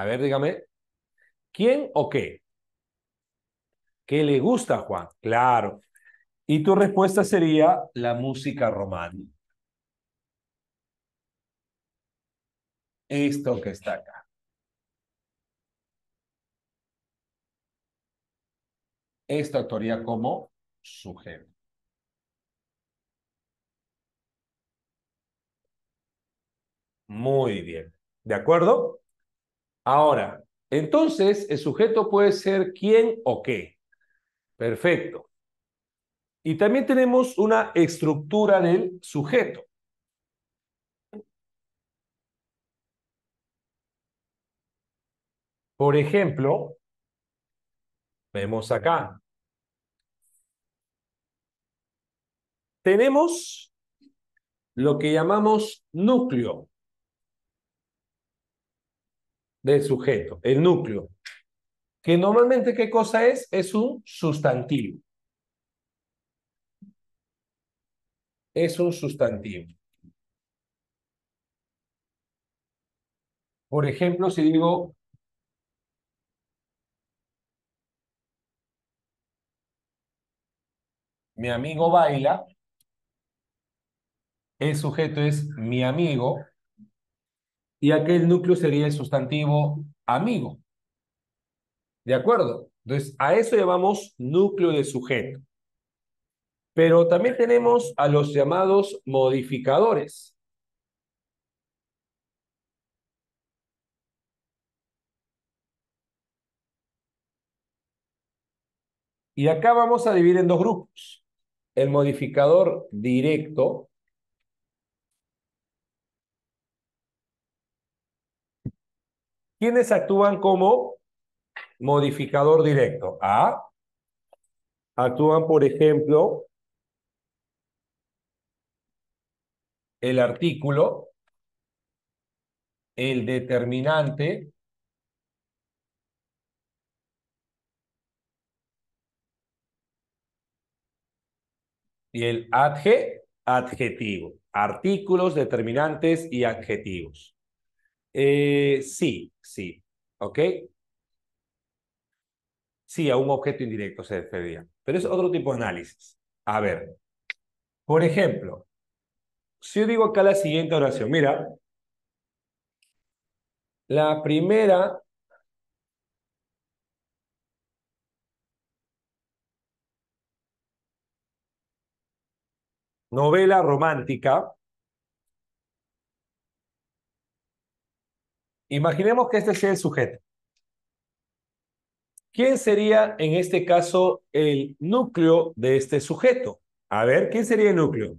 A ver, dígame. ¿Quién o qué? ¿Qué le gusta a Juan? Claro. Y tu respuesta sería la música romántica. Esto que está acá. Esta actuaría como sujeto. Muy bien. ¿De acuerdo? Ahora, entonces, el sujeto puede ser quién o qué. Perfecto. Y también tenemos una estructura del sujeto. Por ejemplo, vemos acá. Tenemos lo que llamamos núcleo del sujeto, el núcleo. Que normalmente, ¿qué cosa es? Es un sustantivo. Es un sustantivo. Por ejemplo, si digo mi amigo baila, el sujeto es mi amigo, y aquel núcleo sería el sustantivo amigo. ¿De acuerdo? Entonces, a eso llamamos núcleo de sujeto. Pero también tenemos a los llamados modificadores. Y acá vamos a dividir en dos grupos. El modificador directo, ¿Quiénes actúan como modificador directo? A. Actúan, por ejemplo, el artículo, el determinante, y el adjetivo. Artículos, determinantes y adjetivos. Eh, sí, sí, ¿ok? Sí, a un objeto indirecto se refería, Pero es otro tipo de análisis. A ver, por ejemplo, si yo digo acá la siguiente oración, mira, la primera novela romántica Imaginemos que este sea el sujeto. ¿Quién sería en este caso el núcleo de este sujeto? A ver, ¿quién sería el núcleo?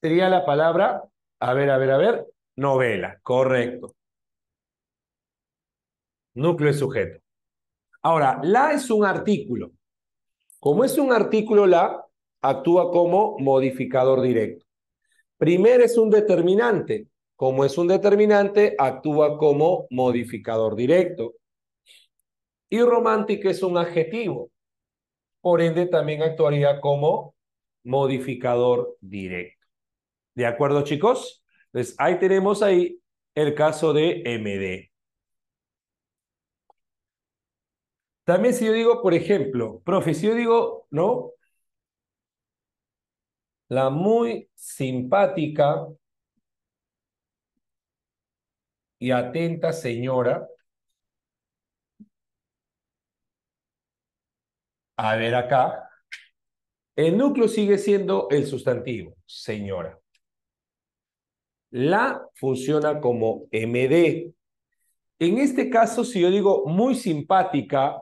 Sería la palabra, a ver, a ver, a ver, novela, correcto. Núcleo sujeto. Ahora, la es un artículo. Como es un artículo, la actúa como modificador directo. Primero es un determinante, como es un determinante, actúa como modificador directo. Y romántica es un adjetivo. Por ende, también actuaría como modificador directo. ¿De acuerdo, chicos? Entonces, ahí tenemos ahí el caso de MD. También si yo digo, por ejemplo, profe, si yo digo, ¿no? La muy simpática y atenta señora. A ver acá. El núcleo sigue siendo el sustantivo, señora. La funciona como MD. En este caso, si yo digo muy simpática,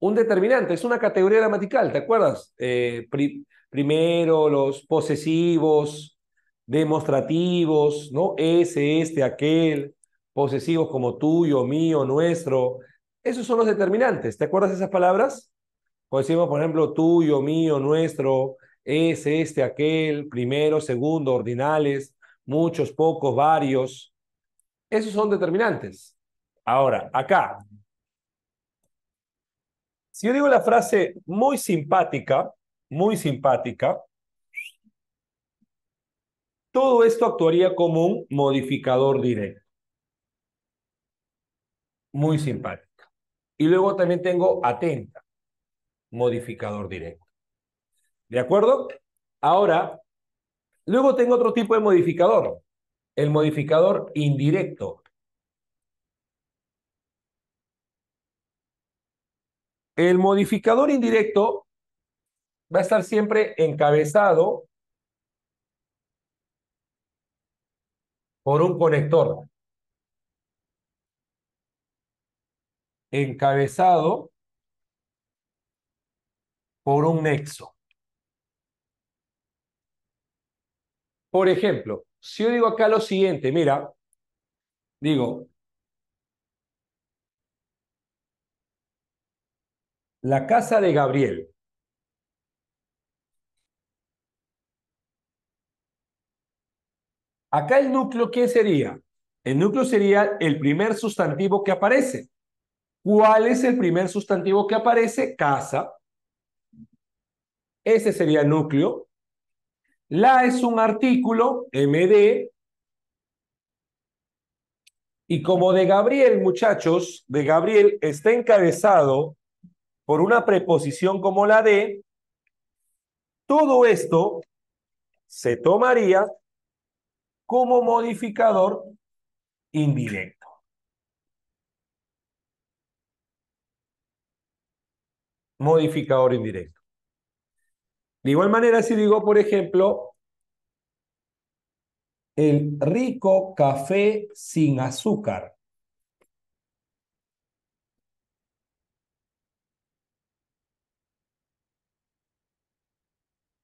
un determinante, es una categoría gramatical, ¿te acuerdas? Eh, primero los posesivos, demostrativos, ¿no? Ese, este, aquel, posesivos como tuyo, mío, nuestro. Esos son los determinantes. ¿Te acuerdas de esas palabras? Cuando decimos, por ejemplo, tuyo, mío, nuestro, ese, este, aquel, primero, segundo, ordinales, muchos, pocos, varios. Esos son determinantes. Ahora, acá. Si yo digo la frase muy simpática, muy simpática, todo esto actuaría como un modificador directo. Muy simpático. Y luego también tengo atenta, modificador directo. ¿De acuerdo? Ahora, luego tengo otro tipo de modificador, el modificador indirecto. El modificador indirecto va a estar siempre encabezado por un conector encabezado por un nexo. Por ejemplo, si yo digo acá lo siguiente, mira, digo, la casa de Gabriel Acá el núcleo, ¿quién sería? El núcleo sería el primer sustantivo que aparece. ¿Cuál es el primer sustantivo que aparece? Casa. Ese sería el núcleo. La es un artículo, MD. Y como de Gabriel, muchachos, de Gabriel está encabezado por una preposición como la de, todo esto se tomaría como modificador indirecto. Modificador indirecto. De igual manera, si digo, por ejemplo, el rico café sin azúcar.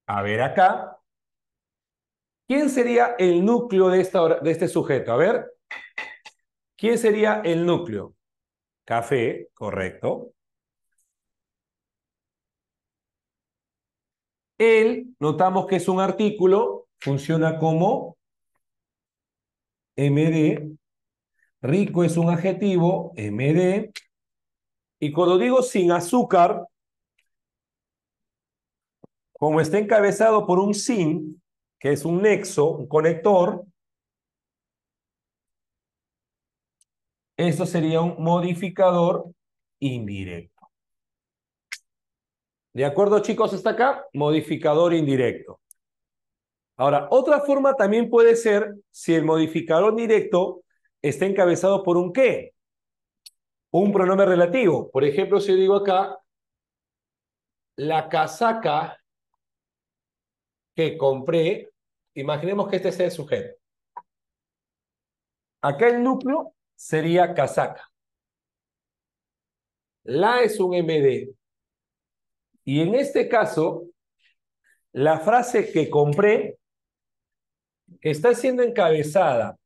A ver acá, ¿Quién sería el núcleo de, esta, de este sujeto? A ver, ¿quién sería el núcleo? Café, correcto. Él, notamos que es un artículo, funciona como MD. Rico es un adjetivo, MD. Y cuando digo sin azúcar, como está encabezado por un sin, que es un nexo, un conector, esto sería un modificador indirecto. ¿De acuerdo, chicos? está acá, modificador indirecto. Ahora, otra forma también puede ser si el modificador directo está encabezado por un qué, un pronombre relativo. Por ejemplo, si yo digo acá, la casaca que compré Imaginemos que este sea el sujeto. el núcleo sería casaca. La es un MD. Y en este caso, la frase que compré está siendo encabezada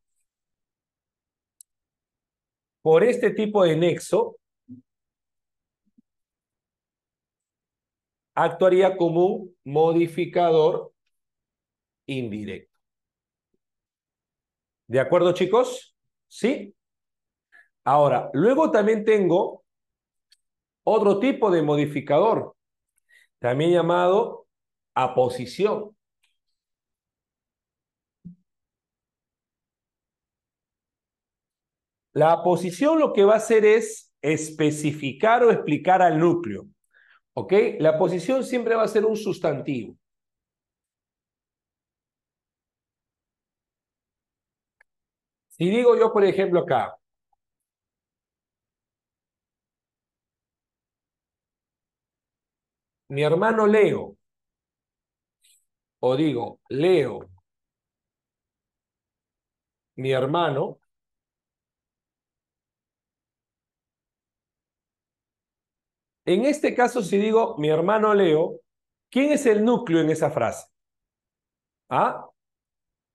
por este tipo de nexo. Actuaría como un modificador indirecto. ¿De acuerdo, chicos? ¿Sí? Ahora, luego también tengo otro tipo de modificador, también llamado aposición. La aposición lo que va a hacer es especificar o explicar al núcleo. ¿Ok? La posición siempre va a ser un sustantivo. Si digo yo, por ejemplo, acá, mi hermano Leo, o digo, Leo, mi hermano, en este caso, si digo mi hermano Leo, ¿quién es el núcleo en esa frase? ¿Ah?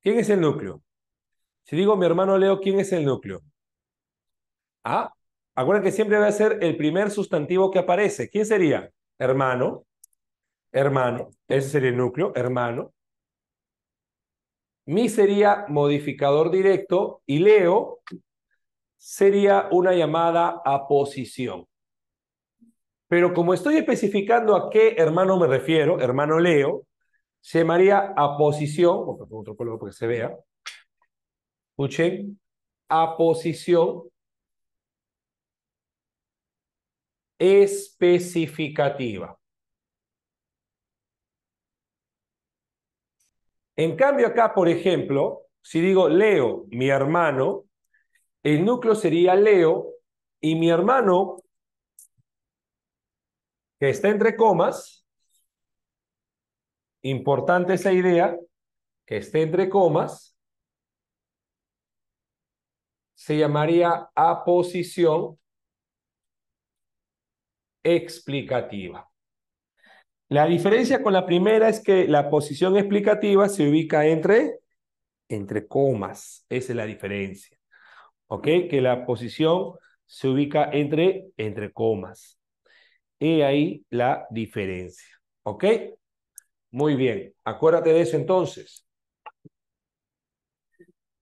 ¿Quién es el núcleo? Si digo mi hermano Leo, ¿quién es el núcleo? Ah, acuérdense que siempre va a ser el primer sustantivo que aparece. ¿Quién sería? Hermano, hermano, ese sería el núcleo, hermano. Mi sería modificador directo y Leo sería una llamada a posición. Pero como estoy especificando a qué hermano me refiero, hermano Leo, se llamaría aposición, otro color para que se vea, Escuchen, a posición especificativa. En cambio acá, por ejemplo, si digo Leo, mi hermano, el núcleo sería Leo y mi hermano, que está entre comas, importante esa idea, que esté entre comas, se llamaría aposición explicativa. La diferencia con la primera es que la posición explicativa se ubica entre, entre comas. Esa es la diferencia. ¿Ok? Que la posición se ubica entre, entre comas. Y ahí la diferencia. ¿Ok? Muy bien. Acuérdate de eso entonces.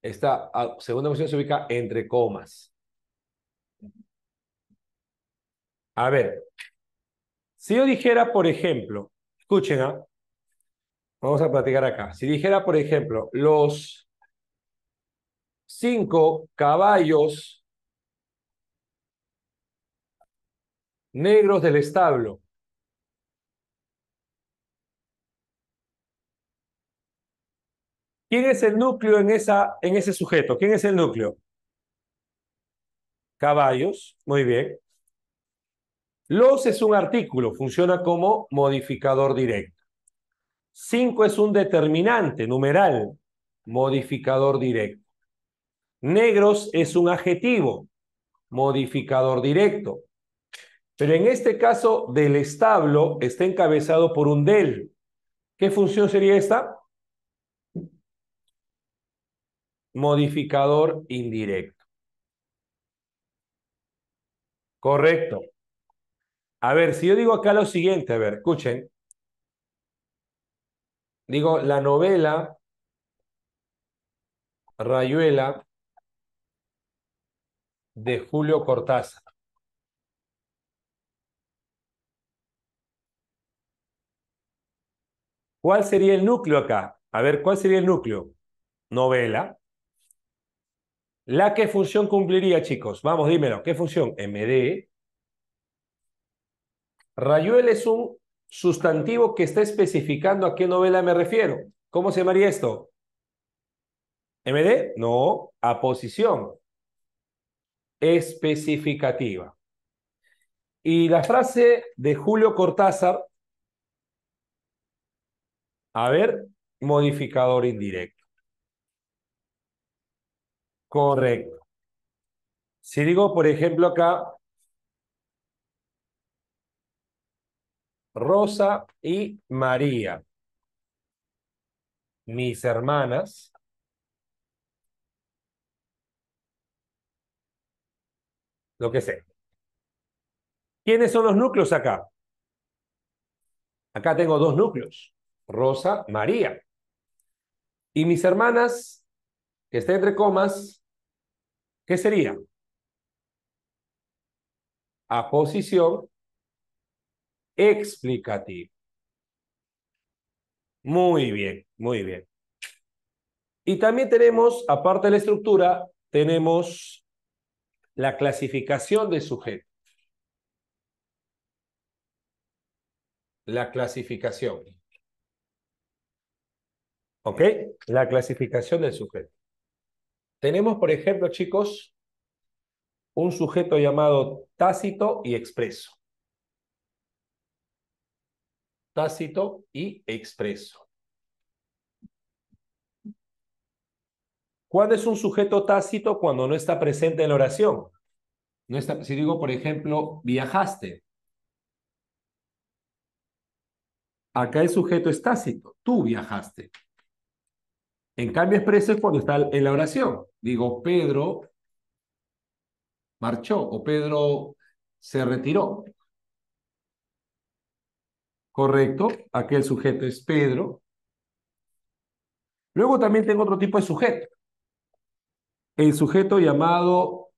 Esta ah, segunda versión se ubica entre comas. A ver, si yo dijera, por ejemplo, escuchen, ¿ah? vamos a platicar acá. Si dijera, por ejemplo, los cinco caballos negros del establo ¿Quién es el núcleo en, ese sujeto? ¿Quién es el núcleo? Caballos, muy bien. Los es un artículo, funciona como modificador directo. Cinco es un determinante, numeral, modificador directo. Negros es un adjetivo, modificador directo. Pero en este caso del establo está encabezado por un del. ¿Qué función sería esta? modificador indirecto. Correcto. A ver, si yo digo acá lo siguiente, a ver, escuchen. Digo, la novela Rayuela de Julio Cortázar. ¿Cuál sería el núcleo acá? A ver, ¿cuál sería el núcleo? Novela. ¿La qué función cumpliría, chicos? Vamos, dímelo. ¿Qué función? MD. Rayuel es un sustantivo que está especificando a qué novela me refiero. ¿Cómo se llamaría esto? MD, no, A posición especificativa. Y la frase de Julio Cortázar, a ver, modificador indirecto. Correcto. Si digo, por ejemplo, acá, Rosa y María, mis hermanas, lo que sé. ¿Quiénes son los núcleos acá? Acá tengo dos núcleos, Rosa, María. Y mis hermanas, que está entre comas, ¿Qué sería? Aposición explicativa. Muy bien, muy bien. Y también tenemos, aparte de la estructura, tenemos la clasificación de sujeto. La clasificación. ¿Ok? La clasificación del sujeto. Tenemos, por ejemplo, chicos, un sujeto llamado tácito y expreso. Tácito y expreso. ¿Cuál es un sujeto tácito cuando no está presente en la oración? No está, si digo, por ejemplo, viajaste. Acá el sujeto es tácito. Tú viajaste. En cambio, expreso es cuando está en la oración. Digo, Pedro marchó o Pedro se retiró. Correcto, aquel sujeto es Pedro. Luego también tengo otro tipo de sujeto. El sujeto llamado,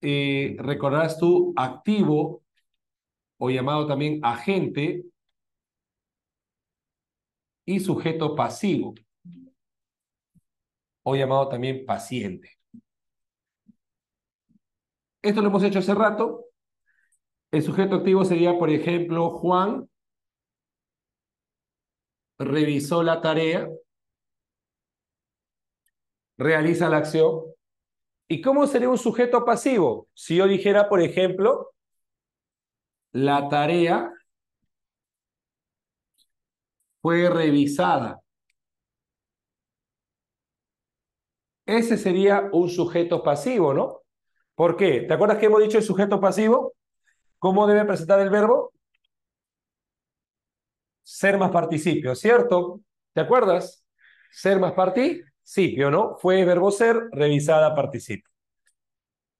eh, recordarás tú, activo o llamado también agente y sujeto pasivo o llamado también paciente. Esto lo hemos hecho hace rato. El sujeto activo sería, por ejemplo, Juan revisó la tarea, realiza la acción. ¿Y cómo sería un sujeto pasivo? Si yo dijera, por ejemplo, la tarea fue revisada. Ese sería un sujeto pasivo, ¿no? ¿Por qué? ¿Te acuerdas que hemos dicho el sujeto pasivo? ¿Cómo debe presentar el verbo? Ser más participio, ¿cierto? ¿Te acuerdas? Ser más participio, ¿no? Fue verbo ser, revisada participio.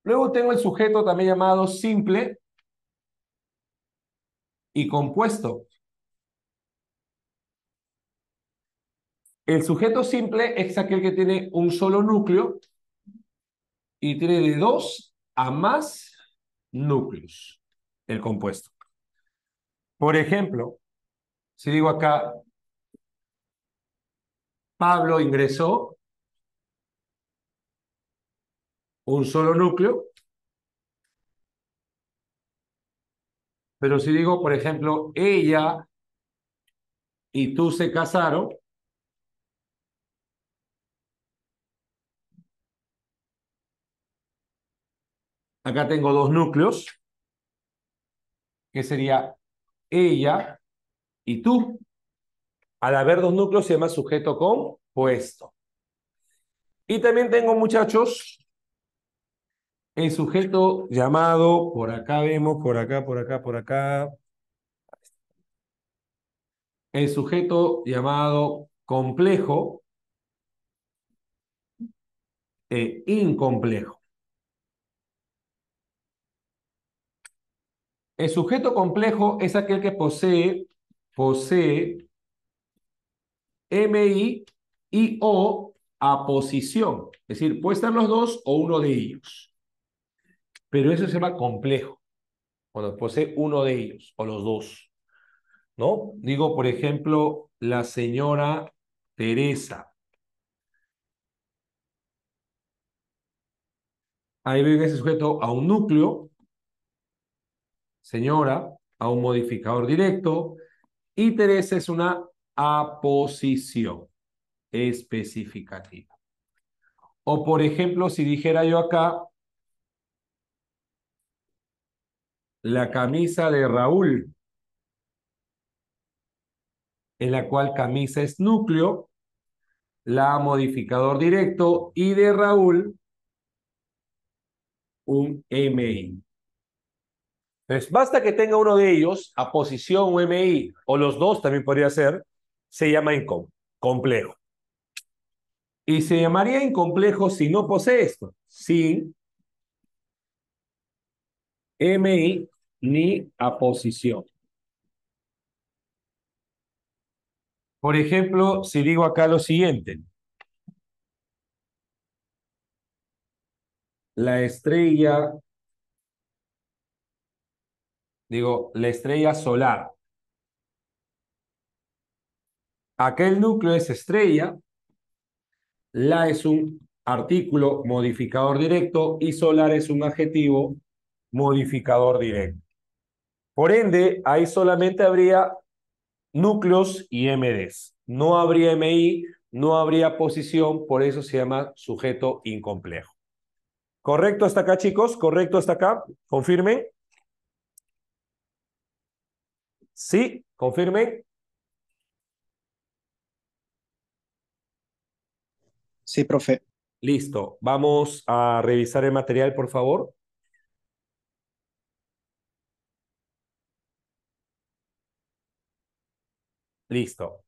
Luego tengo el sujeto también llamado simple y compuesto. El sujeto simple es aquel que tiene un solo núcleo y tiene de dos a más núcleos el compuesto. Por ejemplo, si digo acá, Pablo ingresó un solo núcleo, pero si digo, por ejemplo, ella y tú se casaron, Acá tengo dos núcleos, que sería ella y tú. Al haber dos núcleos se llama sujeto compuesto. Y también tengo, muchachos, el sujeto llamado, por acá vemos, por acá, por acá, por acá. El sujeto llamado complejo e incomplejo. El sujeto complejo es aquel que posee, posee MI y O a posición. Es decir, puede estar los dos o uno de ellos. Pero eso se llama complejo, cuando posee uno de ellos o los dos. ¿No? Digo, por ejemplo, la señora Teresa. Ahí veo ese sujeto a un núcleo señora a un modificador directo. Teresa es una aposición especificativa. O por ejemplo, si dijera yo acá, la camisa de Raúl, en la cual camisa es núcleo, la modificador directo y de Raúl un MI. Entonces, basta que tenga uno de ellos a posición MI, o los dos también podría ser, se llama incomplejo. Y se llamaría incomplejo si no posee esto, sin MI ni a posición. Por ejemplo, si digo acá lo siguiente. La estrella digo, la estrella solar. Aquel núcleo es estrella, la es un artículo modificador directo y solar es un adjetivo modificador directo. Por ende, ahí solamente habría núcleos y MDs. No habría MI, no habría posición, por eso se llama sujeto incomplejo. ¿Correcto hasta acá, chicos? ¿Correcto hasta acá? Confirmen. Sí, ¿Confirme? Sí, profe. Listo. Vamos a revisar el material, por favor. Listo.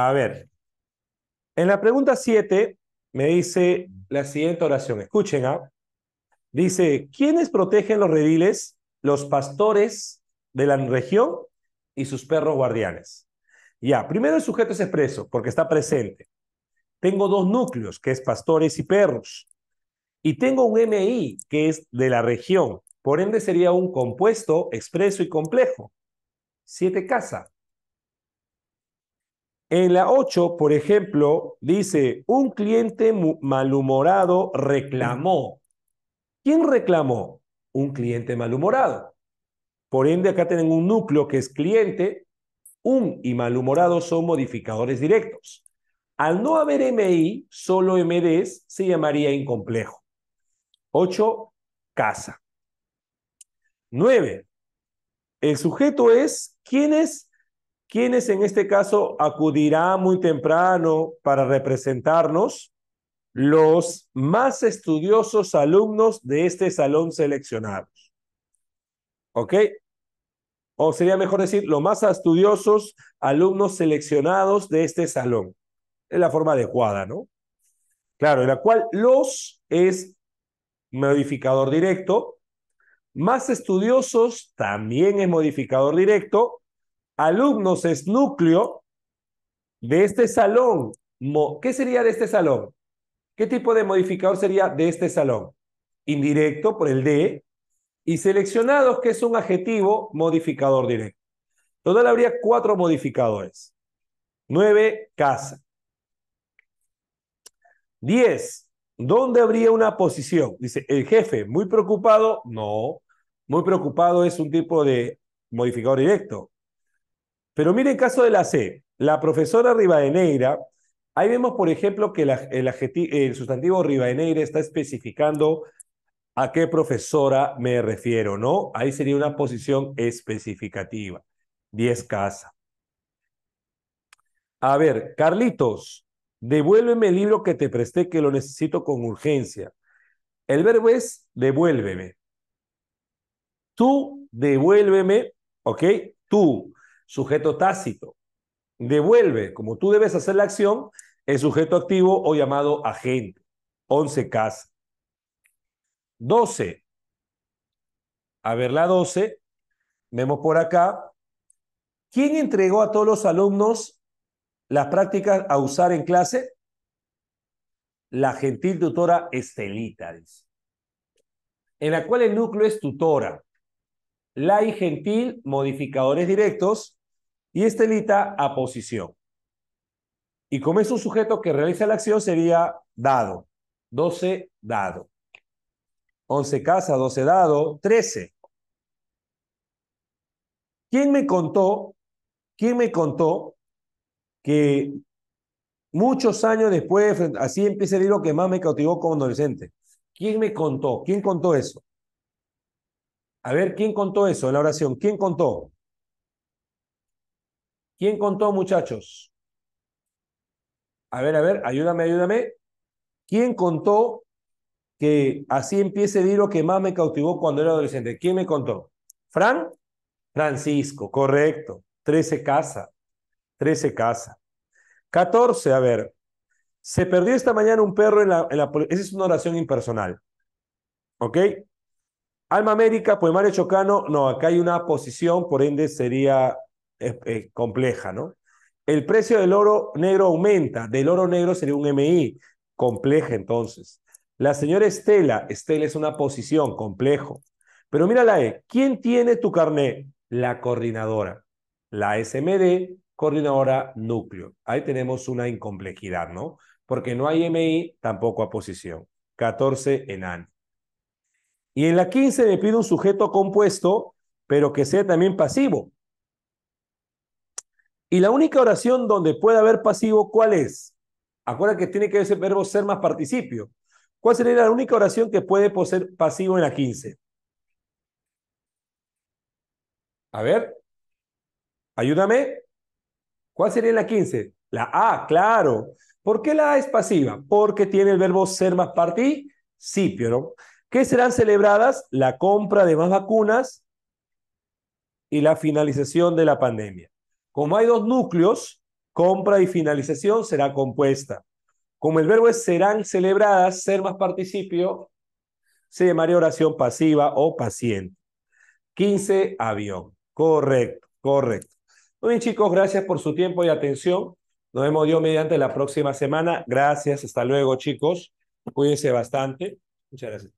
A ver, en la pregunta 7 me dice la siguiente oración. Escuchen, ¿ah? Dice, ¿quiénes protegen los rediles? Los pastores de la región y sus perros guardianes. Ya, primero el sujeto es expreso porque está presente. Tengo dos núcleos, que es pastores y perros. Y tengo un MI, que es de la región. Por ende sería un compuesto expreso y complejo. Siete casa. En la 8, por ejemplo, dice, un cliente malhumorado reclamó. ¿Quién reclamó? Un cliente malhumorado. Por ende, acá tienen un núcleo que es cliente, un y malhumorado son modificadores directos. Al no haber MI, solo MDs se llamaría incomplejo. 8. Casa. 9. El sujeto es, ¿quién es? ¿Quiénes en este caso acudirá muy temprano para representarnos? Los más estudiosos alumnos de este salón seleccionados. ¿Ok? O sería mejor decir, los más estudiosos alumnos seleccionados de este salón. Es la forma adecuada, ¿no? Claro, en la cual los es modificador directo, más estudiosos también es modificador directo, alumnos es núcleo de este salón. ¿Qué sería de este salón? ¿Qué tipo de modificador sería de este salón? Indirecto por el de y seleccionados que es un adjetivo modificador directo. Total habría cuatro modificadores. Nueve, casa. Diez, ¿dónde habría una posición? Dice, el jefe, muy preocupado, no. Muy preocupado es un tipo de modificador directo. Pero mire el caso de la C, la profesora Rivadeneira, ahí vemos, por ejemplo, que el, sustantivo Rivadeneira está especificando a qué profesora me refiero, ¿no? Ahí sería una posición especificativa, Diez casa. A ver, Carlitos, devuélveme el libro que te presté que lo necesito con urgencia. El verbo es devuélveme. Tú devuélveme, ¿ok? Tú sujeto tácito. Devuelve, como tú debes hacer la acción, el sujeto activo o llamado agente. 11 casa. 12. A ver la 12. Vemos por acá. ¿Quién entregó a todos los alumnos las prácticas a usar en clase? La gentil tutora Estelita, En la cual el núcleo es tutora. La y gentil, modificadores directos, y estelita a posición. Y como es un sujeto que realiza la acción, sería dado. 12 dado. 11 casa, 12 dado, 13. ¿Quién me contó? ¿Quién me contó que muchos años después, así empieza el lo que más me cautivó como adolescente? ¿Quién me contó? ¿Quién contó eso? A ver, ¿quién contó eso en la oración? ¿Quién contó? ¿Quién contó, muchachos? A ver, a ver, ayúdame, ayúdame. ¿Quién contó que así empiece de lo que más me cautivó cuando era adolescente? ¿Quién me contó? ¿Fran? Francisco, correcto. 13 casa. 13 casa. 14, a ver. Se perdió esta mañana un perro en la, en la... Esa es una oración impersonal. ¿Ok? Alma América, poemario chocano. No, acá hay una posición, por ende sería compleja, ¿no? El precio del oro negro aumenta, del oro negro sería un MI, compleja entonces. La señora Estela, Estela es una posición, complejo. Pero mira la E, ¿quién tiene tu carnet? La coordinadora, la SMD, coordinadora núcleo. Ahí tenemos una incomplejidad, ¿no? Porque no hay MI, tampoco a posición. 14 en AN. Y en la 15 le pido un sujeto compuesto, pero que sea también pasivo. Y la única oración donde puede haber pasivo, ¿cuál es? Acuérdate que tiene que ser verbo ser más participio. ¿Cuál sería la única oración que puede poseer pasivo en la 15? A ver, ayúdame. ¿Cuál sería la 15? La A, claro. ¿Por qué la A es pasiva? Porque tiene el verbo ser más participio, ¿no? ¿Qué serán celebradas? La compra de más vacunas y la finalización de la pandemia. Como hay dos núcleos, compra y finalización será compuesta. Como el verbo es serán celebradas, ser más participio, se llamaría oración pasiva o paciente. 15, avión. Correcto, correcto. Muy bien, chicos, gracias por su tiempo y atención. Nos vemos Dios mediante la próxima semana. Gracias, hasta luego, chicos. Cuídense bastante. Muchas gracias.